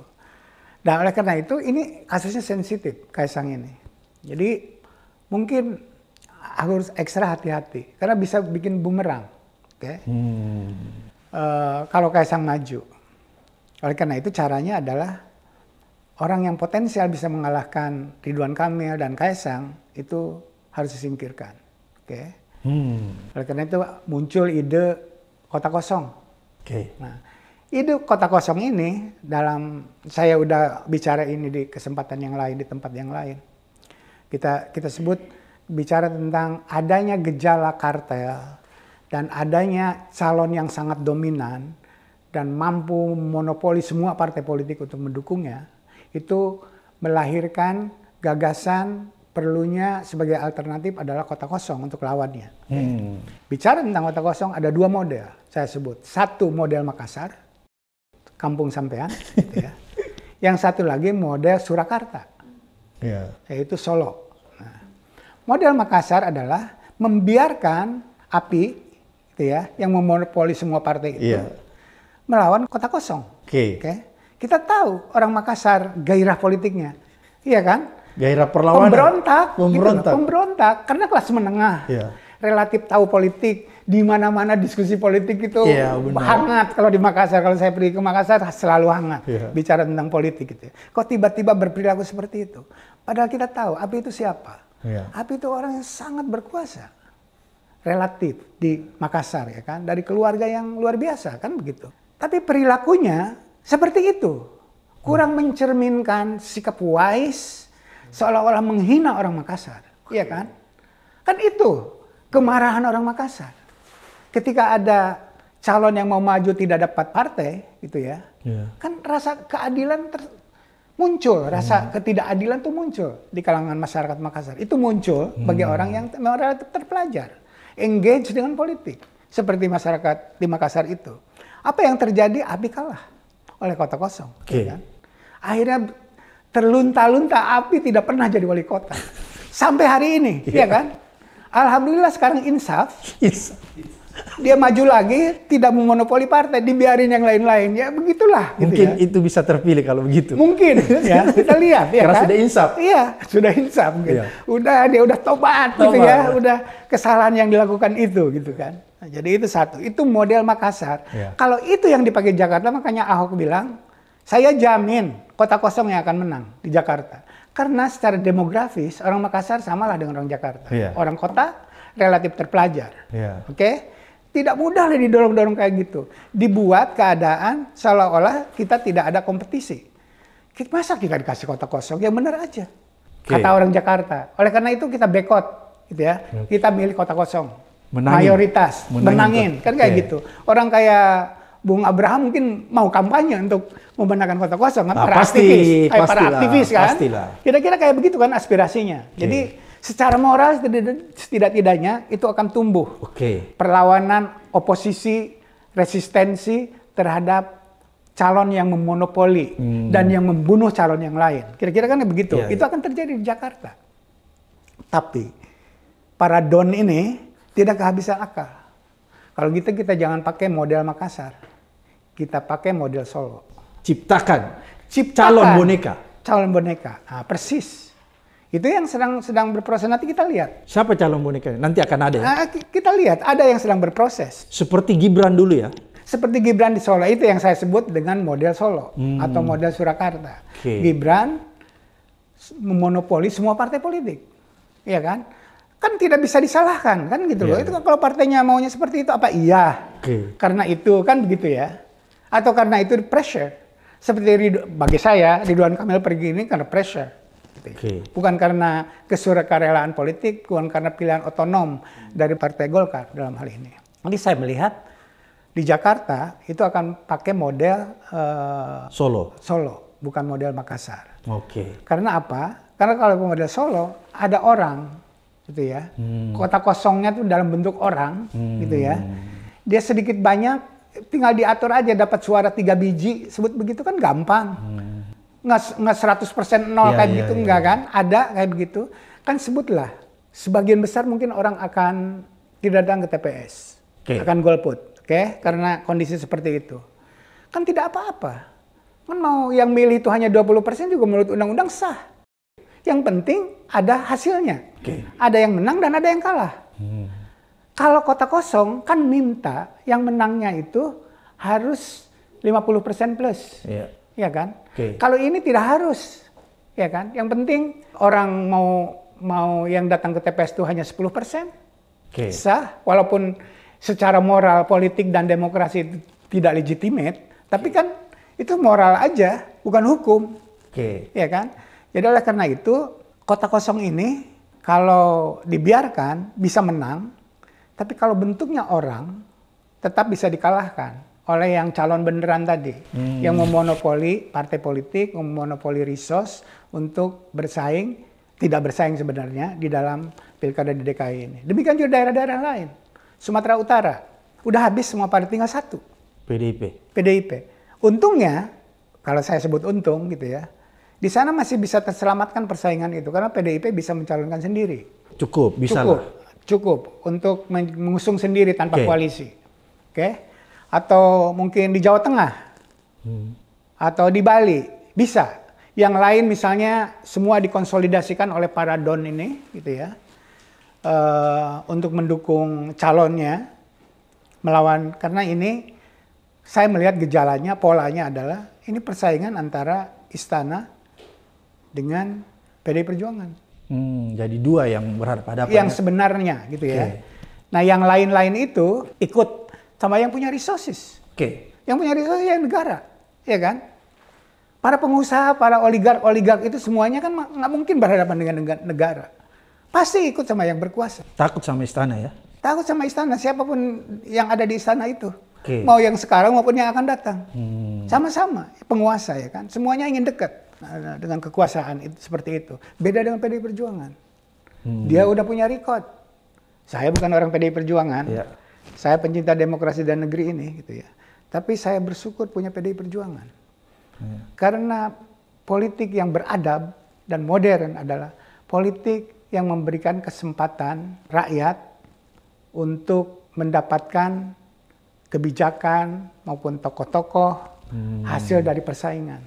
Nah oleh karena itu ini kasusnya sensitif Kaisang ini. Jadi mungkin harus ekstra hati-hati karena bisa bikin bumerang ya. Hmm. Uh, kalau Kaisang maju. Oleh karena itu caranya adalah orang yang potensial bisa mengalahkan Ridwan Kamil dan Kaisang itu harus disingkirkan. Oke. Hmm. Oleh karena itu muncul ide kota kosong. Oke. Okay. Nah, ide kota kosong ini dalam saya udah bicara ini di kesempatan yang lain di tempat yang lain. Kita kita sebut bicara tentang adanya gejala kartel dan adanya calon yang sangat dominan dan mampu monopoli semua partai politik untuk mendukungnya, itu melahirkan gagasan perlunya sebagai alternatif adalah kota kosong untuk lawannya. Hmm. Bicara tentang kota kosong ada dua model saya sebut. Satu model Makassar, kampung sampean, gitu ya. Yang satu lagi model Surakarta, yeah. yaitu Solo. Nah, model Makassar adalah membiarkan api gitu ya, yang memonopoli semua partai itu, yeah. melawan kota kosong. Oke. Okay. Okay? Kita tahu orang Makassar gairah politiknya, iya kan? Gairah perlawanan. Pemberontak. Gitu pemberontak. Gitu, pemberontak. Karena kelas menengah, yeah. relatif tahu politik, di mana-mana diskusi politik itu yeah, iya, hangat. Kalau di Makassar, kalau saya pergi ke Makassar selalu hangat yeah. bicara tentang politik gitu. Ya. Kok tiba-tiba berperilaku seperti itu? Padahal kita tahu api itu siapa. Yeah. Api itu orang yang sangat berkuasa relatif di Makassar ya kan dari keluarga yang luar biasa kan begitu tapi perilakunya seperti itu kurang mencerminkan sikap wise seolah-olah menghina orang Makassar ya kan kan itu kemarahan orang Makassar ketika ada calon yang mau maju tidak dapat partai gitu ya yeah. kan rasa keadilan ter muncul rasa hmm. ketidakadilan tuh muncul di kalangan masyarakat Makassar itu muncul hmm. bagi orang yang relatif terpelajar engage dengan politik. Seperti masyarakat di Makassar itu. Apa yang terjadi? Api kalah oleh kota kosong. Okay. Ya kan? Akhirnya terlunta-lunta api tidak pernah jadi wali kota. Sampai hari ini, yeah. ya kan? Alhamdulillah sekarang insaf. Insaf dia maju lagi tidak memonopoli partai dibiarin yang lain-lain ya begitulah gitu mungkin gitu ya. itu bisa terpilih kalau begitu mungkin ya kita lihat ya karena kan? sudah insaf iya sudah insaf gitu. iya. udah dia udah tobat, gitu ya udah kesalahan yang dilakukan itu gitu kan nah, jadi itu satu itu model Makassar iya. kalau itu yang dipakai Jakarta makanya Ahok bilang saya jamin kota kosong yang akan menang di Jakarta karena secara demografis orang Makassar samalah dengan orang Jakarta iya. orang kota relatif terpelajar iya. oke okay? Tidak mudah lah didorong-dorong kayak gitu. Dibuat keadaan seolah-olah kita tidak ada kompetisi. Kita masa kita dikasih kota kosong? yang benar aja. Okay. Kata orang Jakarta. Oleh karena itu kita bekot gitu ya. Okay. Kita milih kota kosong. Menangin. Mayoritas menangin, menangin. kan kayak okay. gitu. Orang kayak Bung Abraham mungkin mau kampanye untuk membenarkan kota kosong kan nah, para pasti, aktivis, eh, para aktivis kan. Kira-kira kayak begitu kan aspirasinya. Okay. Jadi secara moral setidak-tidaknya itu akan tumbuh. Oke. Okay. Perlawanan, oposisi, resistensi terhadap calon yang memonopoli hmm. dan yang membunuh calon yang lain. Kira-kira kan begitu. Yeah, iya. itu akan terjadi di Jakarta. Tapi para don ini tidak kehabisan akal. Kalau gitu kita jangan pakai model Makassar. Kita pakai model Solo. Ciptakan, Ciptakan calon boneka. Calon boneka. Nah, persis itu yang sedang sedang berproses nanti kita lihat. Siapa calon bonekanya? Nanti akan ada. Ya? Nah, kita lihat ada yang sedang berproses. Seperti Gibran dulu ya. Seperti Gibran di Solo itu yang saya sebut dengan model Solo hmm. atau model Surakarta. Okay. Gibran memonopoli semua partai politik. Iya kan? Kan tidak bisa disalahkan kan gitu yeah. loh. Iya, itu iya. kalau partainya maunya seperti itu apa iya. Okay. Karena itu kan begitu ya. Atau karena itu pressure. Seperti bagi saya Ridwan Kamil pergi ini karena pressure gitu. Ya. Okay. Bukan karena karelaan politik, bukan karena pilihan otonom dari Partai Golkar dalam hal ini. Nanti saya melihat di Jakarta itu akan pakai model uh, Solo. Solo, bukan model Makassar. Oke. Okay. Karena apa? Karena kalau model Solo ada orang gitu ya. Hmm. Kota kosongnya tuh dalam bentuk orang hmm. gitu ya. Hmm. Dia sedikit banyak tinggal diatur aja dapat suara tiga biji sebut begitu kan gampang. Hmm nggak seratus persen nol yeah, kayak yeah, gitu yeah. enggak kan ada kayak begitu kan sebutlah sebagian besar mungkin orang akan tidak datang ke TPS okay. akan golput oke okay? karena kondisi seperti itu kan tidak apa-apa kan mau yang milih itu hanya 20 persen juga menurut undang-undang sah yang penting ada hasilnya okay. ada yang menang dan ada yang kalah hmm. kalau kota kosong kan minta yang menangnya itu harus 50 persen plus yeah ya kan? Okay. Kalau ini tidak harus, ya kan? Yang penting orang mau mau yang datang ke TPS itu hanya 10 persen, okay. sah. Walaupun secara moral, politik dan demokrasi itu tidak legitimate, tapi kan itu moral aja, bukan hukum, okay. ya kan? Jadi oleh karena itu kota kosong ini kalau dibiarkan bisa menang, tapi kalau bentuknya orang tetap bisa dikalahkan oleh yang calon beneran tadi, hmm. yang memonopoli partai politik, memonopoli resource untuk bersaing, tidak bersaing sebenarnya di dalam pilkada di DKI ini. Demikian juga daerah-daerah lain. Sumatera Utara, udah habis semua partai tinggal satu. PDIP. PDIP. Untungnya, kalau saya sebut untung gitu ya, di sana masih bisa terselamatkan persaingan itu karena PDIP bisa mencalonkan sendiri. Cukup, bisa cukup, cukup untuk mengusung sendiri tanpa okay. koalisi. Oke. Okay? atau mungkin di Jawa Tengah hmm. atau di Bali bisa. Yang lain misalnya semua dikonsolidasikan oleh para don ini gitu ya uh, untuk mendukung calonnya melawan karena ini saya melihat gejalanya polanya adalah ini persaingan antara istana dengan pd Perjuangan. Hmm, jadi dua yang berhadapan. Yang ya? sebenarnya gitu okay. ya. Nah yang lain-lain itu ikut sama yang punya resources. Oke. Okay. Yang punya resources yang negara, ya kan? Para pengusaha, para oligark-oligark itu semuanya kan nggak mungkin berhadapan dengan negara. Pasti ikut sama yang berkuasa. Takut sama istana ya? Takut sama istana, siapapun yang ada di istana itu. Okay. Mau yang sekarang maupun yang akan datang. Hmm. Sama-sama, hmm. penguasa ya kan? Semuanya ingin dekat nah, dengan kekuasaan itu, seperti itu. Beda dengan PDI Perjuangan. Hmm. Dia udah punya record. Saya bukan orang PDI Perjuangan. Yeah saya pencinta demokrasi dan negeri ini gitu ya. Tapi saya bersyukur punya PDI Perjuangan. Ya. Karena politik yang beradab dan modern adalah politik yang memberikan kesempatan rakyat untuk mendapatkan kebijakan maupun tokoh-tokoh hmm. hasil dari persaingan.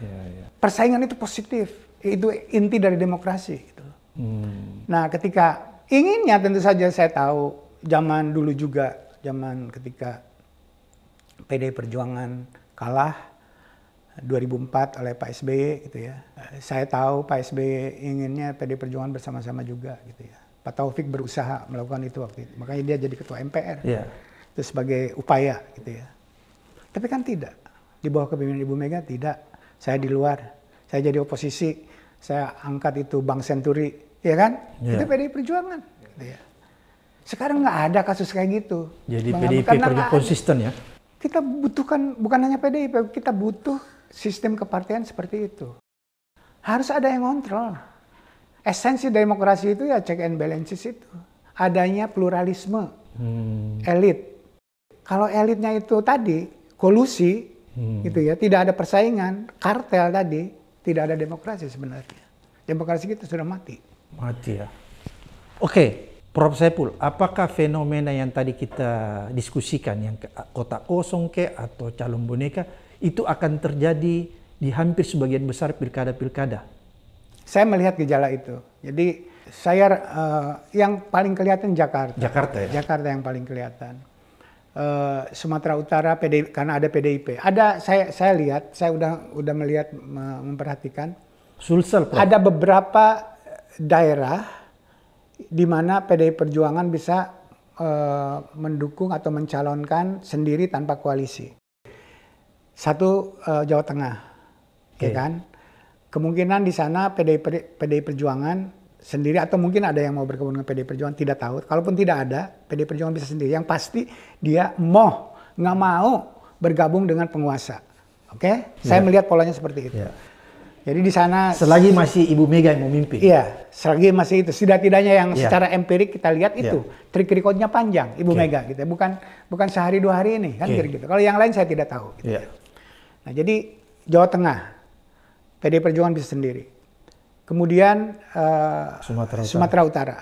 Ya, ya. Persaingan itu positif, itu inti dari demokrasi. Gitu. Hmm. Nah, ketika inginnya tentu saja saya tahu zaman dulu juga, zaman ketika PD Perjuangan kalah 2004 oleh Pak SBY gitu ya. Saya tahu Pak SBY inginnya PD Perjuangan bersama-sama juga gitu ya. Pak Taufik berusaha melakukan itu waktu itu. Makanya dia jadi ketua MPR. Yeah. Itu sebagai upaya gitu ya. Tapi kan tidak. Di bawah kepemimpinan Ibu Mega tidak. Saya di luar. Saya jadi oposisi. Saya angkat itu Bank Senturi. Ya kan? Yeah. Itu PD Perjuangan. Gitu ya. Sekarang nggak ada kasus kayak gitu. Jadi Bang PDIP kerja konsisten ya? Kita butuhkan, bukan hanya PDIP, kita butuh sistem kepartian seperti itu. Harus ada yang ngontrol. Esensi demokrasi itu ya check and balances itu. Adanya pluralisme, hmm. elit. Kalau elitnya itu tadi kolusi, hmm. gitu ya, tidak ada persaingan, kartel tadi, tidak ada demokrasi sebenarnya. Demokrasi kita sudah mati. Mati ya. Oke, okay. Prof. Saipul, apakah fenomena yang tadi kita diskusikan, yang kotak kosong ke atau calon boneka, itu akan terjadi di hampir sebagian besar pilkada-pilkada? Saya melihat gejala itu. Jadi saya uh, yang paling kelihatan Jakarta. Jakarta ya? Jakarta yang paling kelihatan. Uh, Sumatera Utara PD, karena ada PDIP. Ada saya saya lihat, saya udah udah melihat memperhatikan. Sulsel. Ada beberapa daerah di mana PDI Perjuangan bisa eh, mendukung atau mencalonkan sendiri tanpa koalisi. Satu eh, Jawa Tengah, okay. ya kan? Kemungkinan di sana PDI, PDI Perjuangan sendiri atau mungkin ada yang mau bergabung dengan PDI Perjuangan tidak tahu. Kalaupun tidak ada, PDI Perjuangan bisa sendiri. Yang pasti dia mau nggak mau bergabung dengan penguasa. Oke, okay? yeah. saya ya. melihat polanya seperti itu. Yeah. Jadi di sana selagi masih Ibu Mega yang memimpin. Iya, selagi masih itu Tidak tidaknya yang yeah. secara empirik kita lihat iya. itu trik rekodnya panjang Ibu okay. Mega gitu. Ya. Bukan bukan sehari dua hari ini kan okay. gitu. Kalau yang lain saya tidak tahu gitu. Yeah. Ya. Nah, jadi Jawa Tengah PD Perjuangan bisa sendiri. Kemudian uh, Sumatera Utara. Sumatera Utara.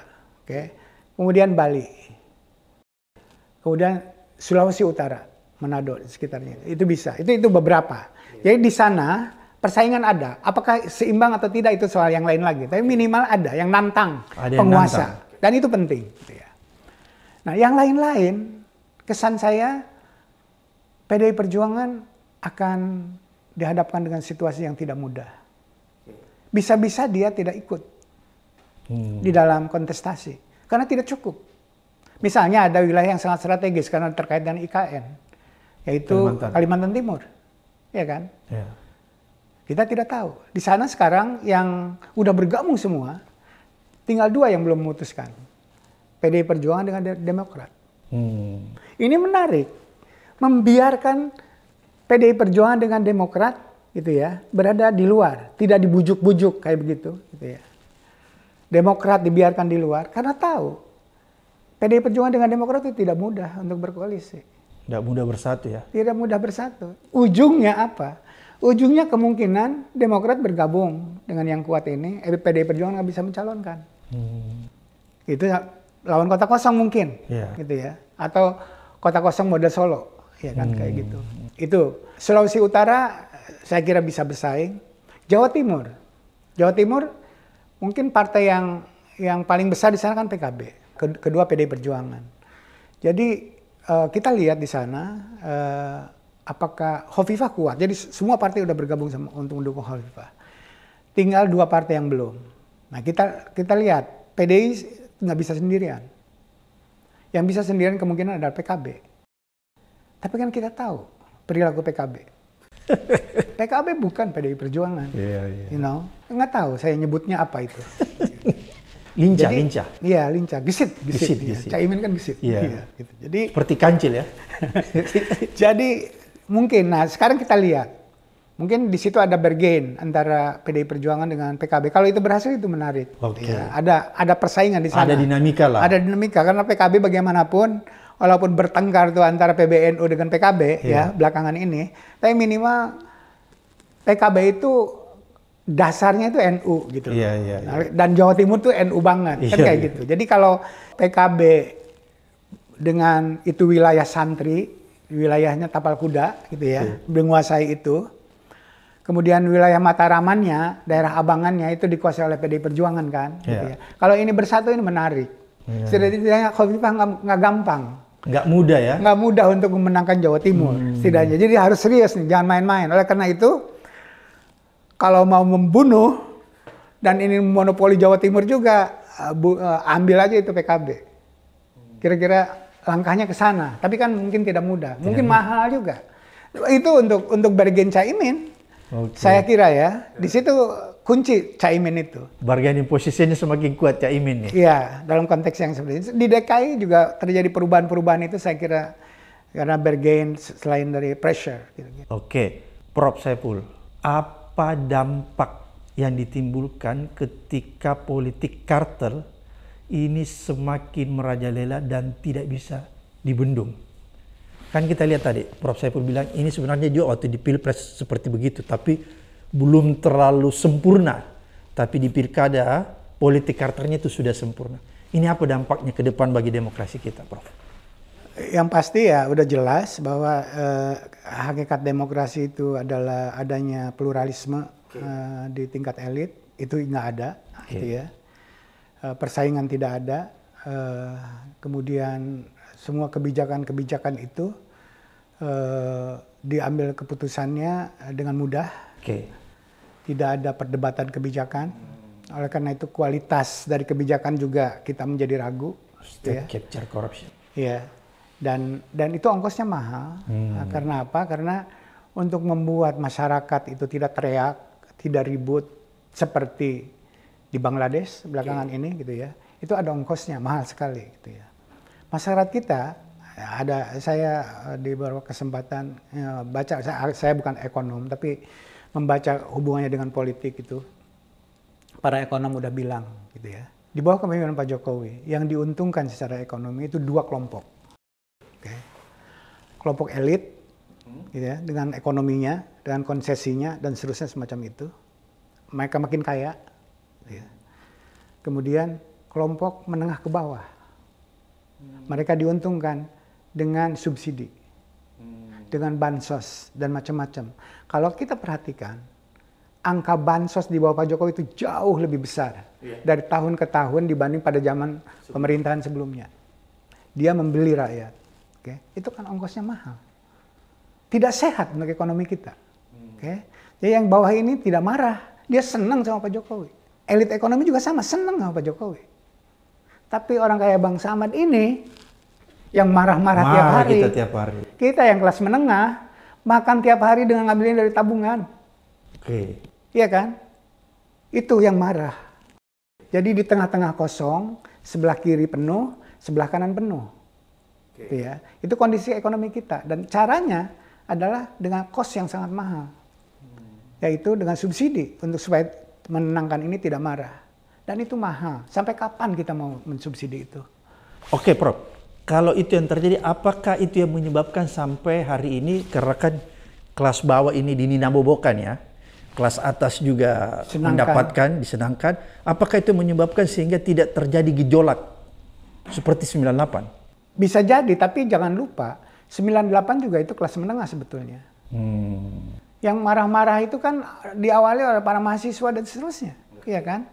Oke. Okay. Kemudian Bali. Kemudian Sulawesi Utara, Manado sekitarnya. Itu bisa. Itu itu beberapa. Jadi di sana persaingan ada. Apakah seimbang atau tidak itu soal yang lain lagi. Tapi minimal ada yang nantang ada yang penguasa. Nantang. Dan itu penting. Gitu ya. Nah yang lain-lain, kesan saya PDI Perjuangan akan dihadapkan dengan situasi yang tidak mudah. Bisa-bisa dia tidak ikut hmm. di dalam kontestasi. Karena tidak cukup. Misalnya ada wilayah yang sangat strategis karena terkait dengan IKN. Yaitu Kalimantan, Kalimantan Timur. Ya kan? Ya kita tidak tahu. Di sana sekarang yang udah bergabung semua, tinggal dua yang belum memutuskan. PDI Perjuangan dengan Demokrat. Hmm. Ini menarik. Membiarkan PDI Perjuangan dengan Demokrat gitu ya, berada di luar, tidak dibujuk-bujuk kayak begitu gitu ya. Demokrat dibiarkan di luar karena tahu PDI Perjuangan dengan Demokrat itu tidak mudah untuk berkoalisi. Tidak mudah bersatu ya? Tidak mudah bersatu. Ujungnya apa? ujungnya kemungkinan Demokrat bergabung dengan yang kuat ini, eh, Perjuangan nggak bisa mencalonkan. Hmm. Itu ya, lawan kota kosong mungkin, yeah. gitu ya. Atau kota kosong model Solo, ya kan hmm. kayak gitu. Itu Sulawesi Utara saya kira bisa bersaing. Jawa Timur, Jawa Timur mungkin partai yang yang paling besar di sana kan PKB, kedua PD Perjuangan. Jadi uh, kita lihat di sana. Uh, apakah Hovifah kuat. Jadi semua partai udah bergabung sama, untuk mendukung Hovifah. Tinggal dua partai yang belum. Nah kita kita lihat PDI nggak bisa sendirian. Yang bisa sendirian kemungkinan adalah PKB. Tapi kan kita tahu perilaku PKB. PKB bukan PDI Perjuangan. Yeah, yeah. You know, nggak tahu saya nyebutnya apa itu. lincah, Jadi, lincah. Iya, lincah. Gesit, gesit. gesit, ya. gesit. Caimin kan gesit. Iya. Yeah. gitu. Jadi seperti kancil ya. Jadi Mungkin. Nah, sekarang kita lihat. Mungkin di situ ada bergen antara PDI Perjuangan dengan PKB. Kalau itu berhasil itu menarik. Okay. Ya, ada ada persaingan di sana. Ada dinamika lah. Ada dinamika karena PKB bagaimanapun walaupun bertengkar tuh antara PBNU dengan PKB yeah. ya belakangan ini, tapi minimal PKB itu dasarnya itu NU gitu. Yeah, yeah, yeah. Dan Jawa Timur tuh NU banget yeah, kan iya, kayak yeah. gitu. Jadi kalau PKB dengan itu wilayah santri wilayahnya Tapal Kuda gitu ya, hmm. menguasai itu. Kemudian wilayah Mataramannya, daerah Abangannya itu dikuasai oleh PDI Perjuangan kan. Yeah. Gitu iya. ya. Kalau ini bersatu ini menarik. Yeah. Setidaknya Khofifah nggak gampang. Nggak mudah ya? Nggak mudah untuk memenangkan Jawa Timur, hmm. setidaknya. Jadi harus serius nih, jangan main-main. Oleh karena itu, kalau mau membunuh, dan ini monopoli Jawa Timur juga, eh, eh, ambil aja itu PKB. Kira-kira langkahnya ke sana. Tapi kan mungkin tidak mudah, mungkin tidak mahal juga. Itu untuk untuk bargain caimin. Okay. Saya kira ya, di situ kunci caimin itu. Bargaining posisinya semakin kuat caimin ya. Iya, dalam konteks yang seperti ini Di DKI juga terjadi perubahan-perubahan itu saya kira karena bargain selain dari pressure. Gitu. Oke, okay. Prof Saiful, apa dampak yang ditimbulkan ketika politik Carter ini semakin merajalela dan tidak bisa dibendung. Kan kita lihat tadi, Prof. Saya pun bilang ini sebenarnya juga waktu di Pilpres seperti begitu, tapi belum terlalu sempurna. Tapi di pilkada, politik karakternya itu sudah sempurna. Ini apa dampaknya ke depan bagi demokrasi kita, Prof? Yang pasti ya udah jelas bahwa eh, hakikat demokrasi itu adalah adanya pluralisme okay. eh, di tingkat elit itu nggak ada, okay. gitu ya Eh, persaingan tidak ada, eh, kemudian semua kebijakan-kebijakan itu eh, diambil keputusannya dengan mudah. Okay. Tidak ada perdebatan kebijakan. Oleh karena itu kualitas dari kebijakan juga kita menjadi ragu. Gitu ya. capture corruption. Iya. Dan dan itu ongkosnya mahal. Hmm. Nah, karena apa? Karena untuk membuat masyarakat itu tidak teriak, tidak ribut seperti di Bangladesh belakangan okay. ini gitu ya itu ada ongkosnya mahal sekali gitu ya masyarakat kita ya ada saya eh, di beberapa kesempatan ya, baca saya, ah, saya bukan ekonom tapi membaca hubungannya dengan politik itu para ekonom udah bilang gitu ya di bawah kepemimpinan Pak Jokowi yang diuntungkan secara ekonomi itu dua kelompok okay. kelompok elit hmm. gitu ya dengan ekonominya dengan konsesinya dan seterusnya semacam itu mereka makin kaya Ya. Kemudian kelompok menengah ke bawah, hmm. mereka diuntungkan dengan subsidi, hmm. dengan bansos dan macam-macam. Kalau kita perhatikan, angka bansos di bawah Pak Jokowi itu jauh lebih besar iya. dari tahun ke tahun dibanding pada zaman pemerintahan sebelumnya. Dia membeli rakyat, oke? Okay? Itu kan ongkosnya mahal, tidak sehat untuk ekonomi kita, hmm. oke? Okay? Jadi yang bawah ini tidak marah, dia senang sama Pak Jokowi elit ekonomi juga sama, seneng sama Pak Jokowi. Tapi orang kayak Bang Samad ini, yang marah-marah tiap hari. Kita tiap hari. Kita yang kelas menengah, makan tiap hari dengan ngambilnya dari tabungan. Oke. Okay. Iya kan? Itu yang marah. Jadi di tengah-tengah kosong, sebelah kiri penuh, sebelah kanan penuh. Okay. Itu ya. Itu kondisi ekonomi kita. Dan caranya adalah dengan kos yang sangat mahal. Hmm. Yaitu dengan subsidi untuk supaya menenangkan ini tidak marah. Dan itu mahal. Sampai kapan kita mau mensubsidi itu? Oke, Prof. Kalau itu yang terjadi, apakah itu yang menyebabkan sampai hari ini karena kan kelas bawah ini dininabobokan ya? Kelas atas juga Senangkan. mendapatkan, disenangkan. Apakah itu menyebabkan sehingga tidak terjadi gejolak seperti 98? Bisa jadi, tapi jangan lupa 98 juga itu kelas menengah sebetulnya. Hmm. Yang marah-marah itu kan diawali oleh para mahasiswa dan seterusnya, ya kan?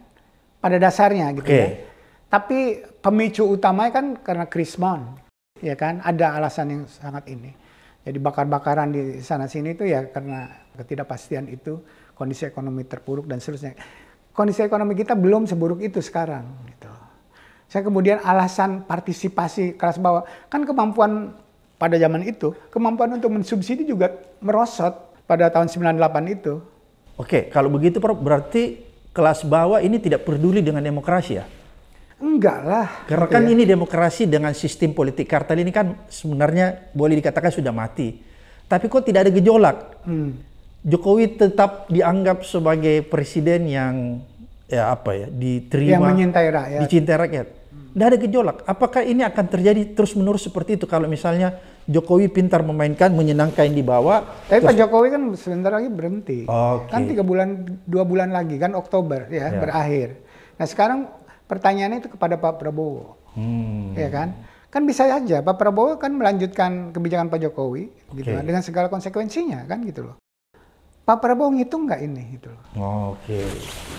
Pada dasarnya gitu okay. ya. Tapi pemicu utamanya kan karena Krismon, ya kan? Ada alasan yang sangat ini. Jadi bakar-bakaran di sana-sini itu ya karena ketidakpastian itu, kondisi ekonomi terpuruk dan seterusnya. Kondisi ekonomi kita belum seburuk itu sekarang gitu. Saya kemudian alasan partisipasi kelas bawah kan kemampuan pada zaman itu kemampuan untuk mensubsidi juga merosot pada tahun 98 itu. Oke, kalau begitu berarti kelas bawah ini tidak peduli dengan demokrasi ya? Enggak lah. Karena gitu kan ya. ini demokrasi dengan sistem politik kartel ini kan sebenarnya boleh dikatakan sudah mati. Tapi kok tidak ada gejolak? Hmm. Jokowi tetap dianggap sebagai presiden yang ya apa ya diterima yang menyintai rakyat dicintai rakyat tidak hmm. ada gejolak apakah ini akan terjadi terus menerus seperti itu kalau misalnya Jokowi pintar memainkan, menyenangkan di bawah. Tapi Pak Jokowi kan sebentar lagi berhenti. Okay. Kan tiga bulan, dua bulan lagi kan Oktober ya, ya. berakhir. Nah sekarang pertanyaannya itu kepada Pak Prabowo, hmm. ya kan? Kan bisa aja Pak Prabowo kan melanjutkan kebijakan Pak Jokowi, okay. gitu kan, dengan segala konsekuensinya kan gitu loh. Pak Prabowo ngitung nggak ini gitu loh. Oke. Okay.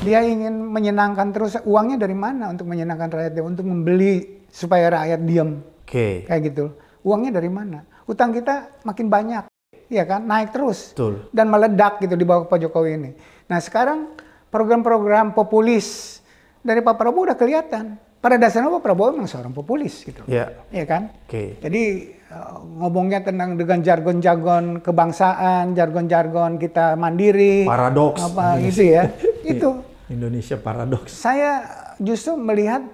Dia ingin menyenangkan terus uangnya dari mana untuk menyenangkan rakyatnya untuk membeli supaya rakyat diam. Oke. Okay. Kayak gitu. Loh. Uangnya dari mana? Utang kita makin banyak, ya kan? Naik terus Betul. dan meledak gitu di bawah Pak Jokowi ini. Nah sekarang program-program populis dari Pak Prabowo udah kelihatan. Pada dasarnya Pak Prabowo memang seorang populis gitu. Iya. ya kan? Oke. Okay. Jadi eh, ngomongnya tentang dengan jargon-jargon kebangsaan, jargon-jargon kita mandiri, paradoks apa gitu ya. Itu Indonesia paradoks. Saya justru melihat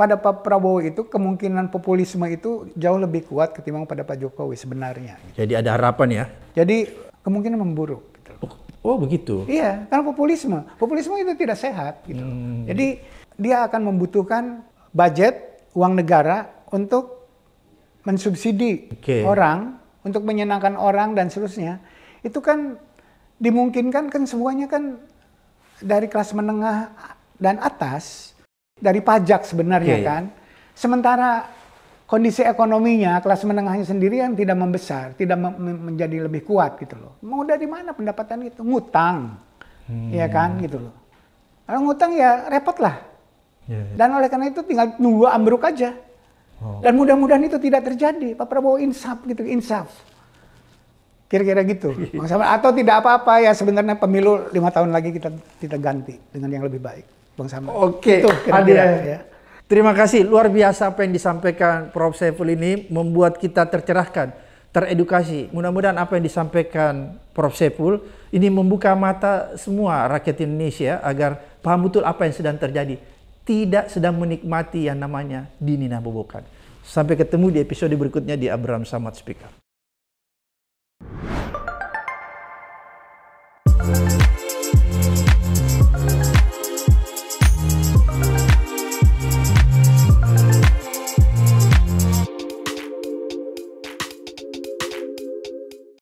pada Pak Prabowo itu kemungkinan populisme itu jauh lebih kuat ketimbang pada Pak Jokowi sebenarnya. Jadi ada harapan ya? Jadi kemungkinan memburuk. Gitu. Oh, oh begitu? Iya, karena populisme. Populisme itu tidak sehat. Gitu. Hmm. Jadi dia akan membutuhkan budget uang negara untuk mensubsidi okay. orang, untuk menyenangkan orang dan seterusnya. Itu kan dimungkinkan kan semuanya kan dari kelas menengah dan atas dari pajak sebenarnya okay. kan. Sementara kondisi ekonominya kelas menengahnya sendiri yang tidak membesar, tidak mem menjadi lebih kuat gitu loh. Mau dari mana pendapatan itu? Ngutang. Hmm. Ya kan gitu loh. Kalau ngutang ya repot lah. Yeah, yeah. Dan oleh karena itu tinggal nunggu ambruk aja. Oh. Dan mudah-mudahan itu tidak terjadi. Pak Prabowo insaf gitu, insaf. Kira-kira gitu. Iya. Atau tidak apa-apa ya sebenarnya pemilu lima tahun lagi kita kita ganti dengan yang lebih baik. Bang Oke, okay. ya. Terima kasih, luar biasa apa yang disampaikan Prof. Saiful ini membuat kita tercerahkan, teredukasi. Mudah-mudahan apa yang disampaikan Prof. Saiful ini membuka mata semua rakyat Indonesia agar paham betul apa yang sedang terjadi. Tidak sedang menikmati yang namanya Dini Nabobokan. Sampai ketemu di episode berikutnya di Abraham Samad Speaker.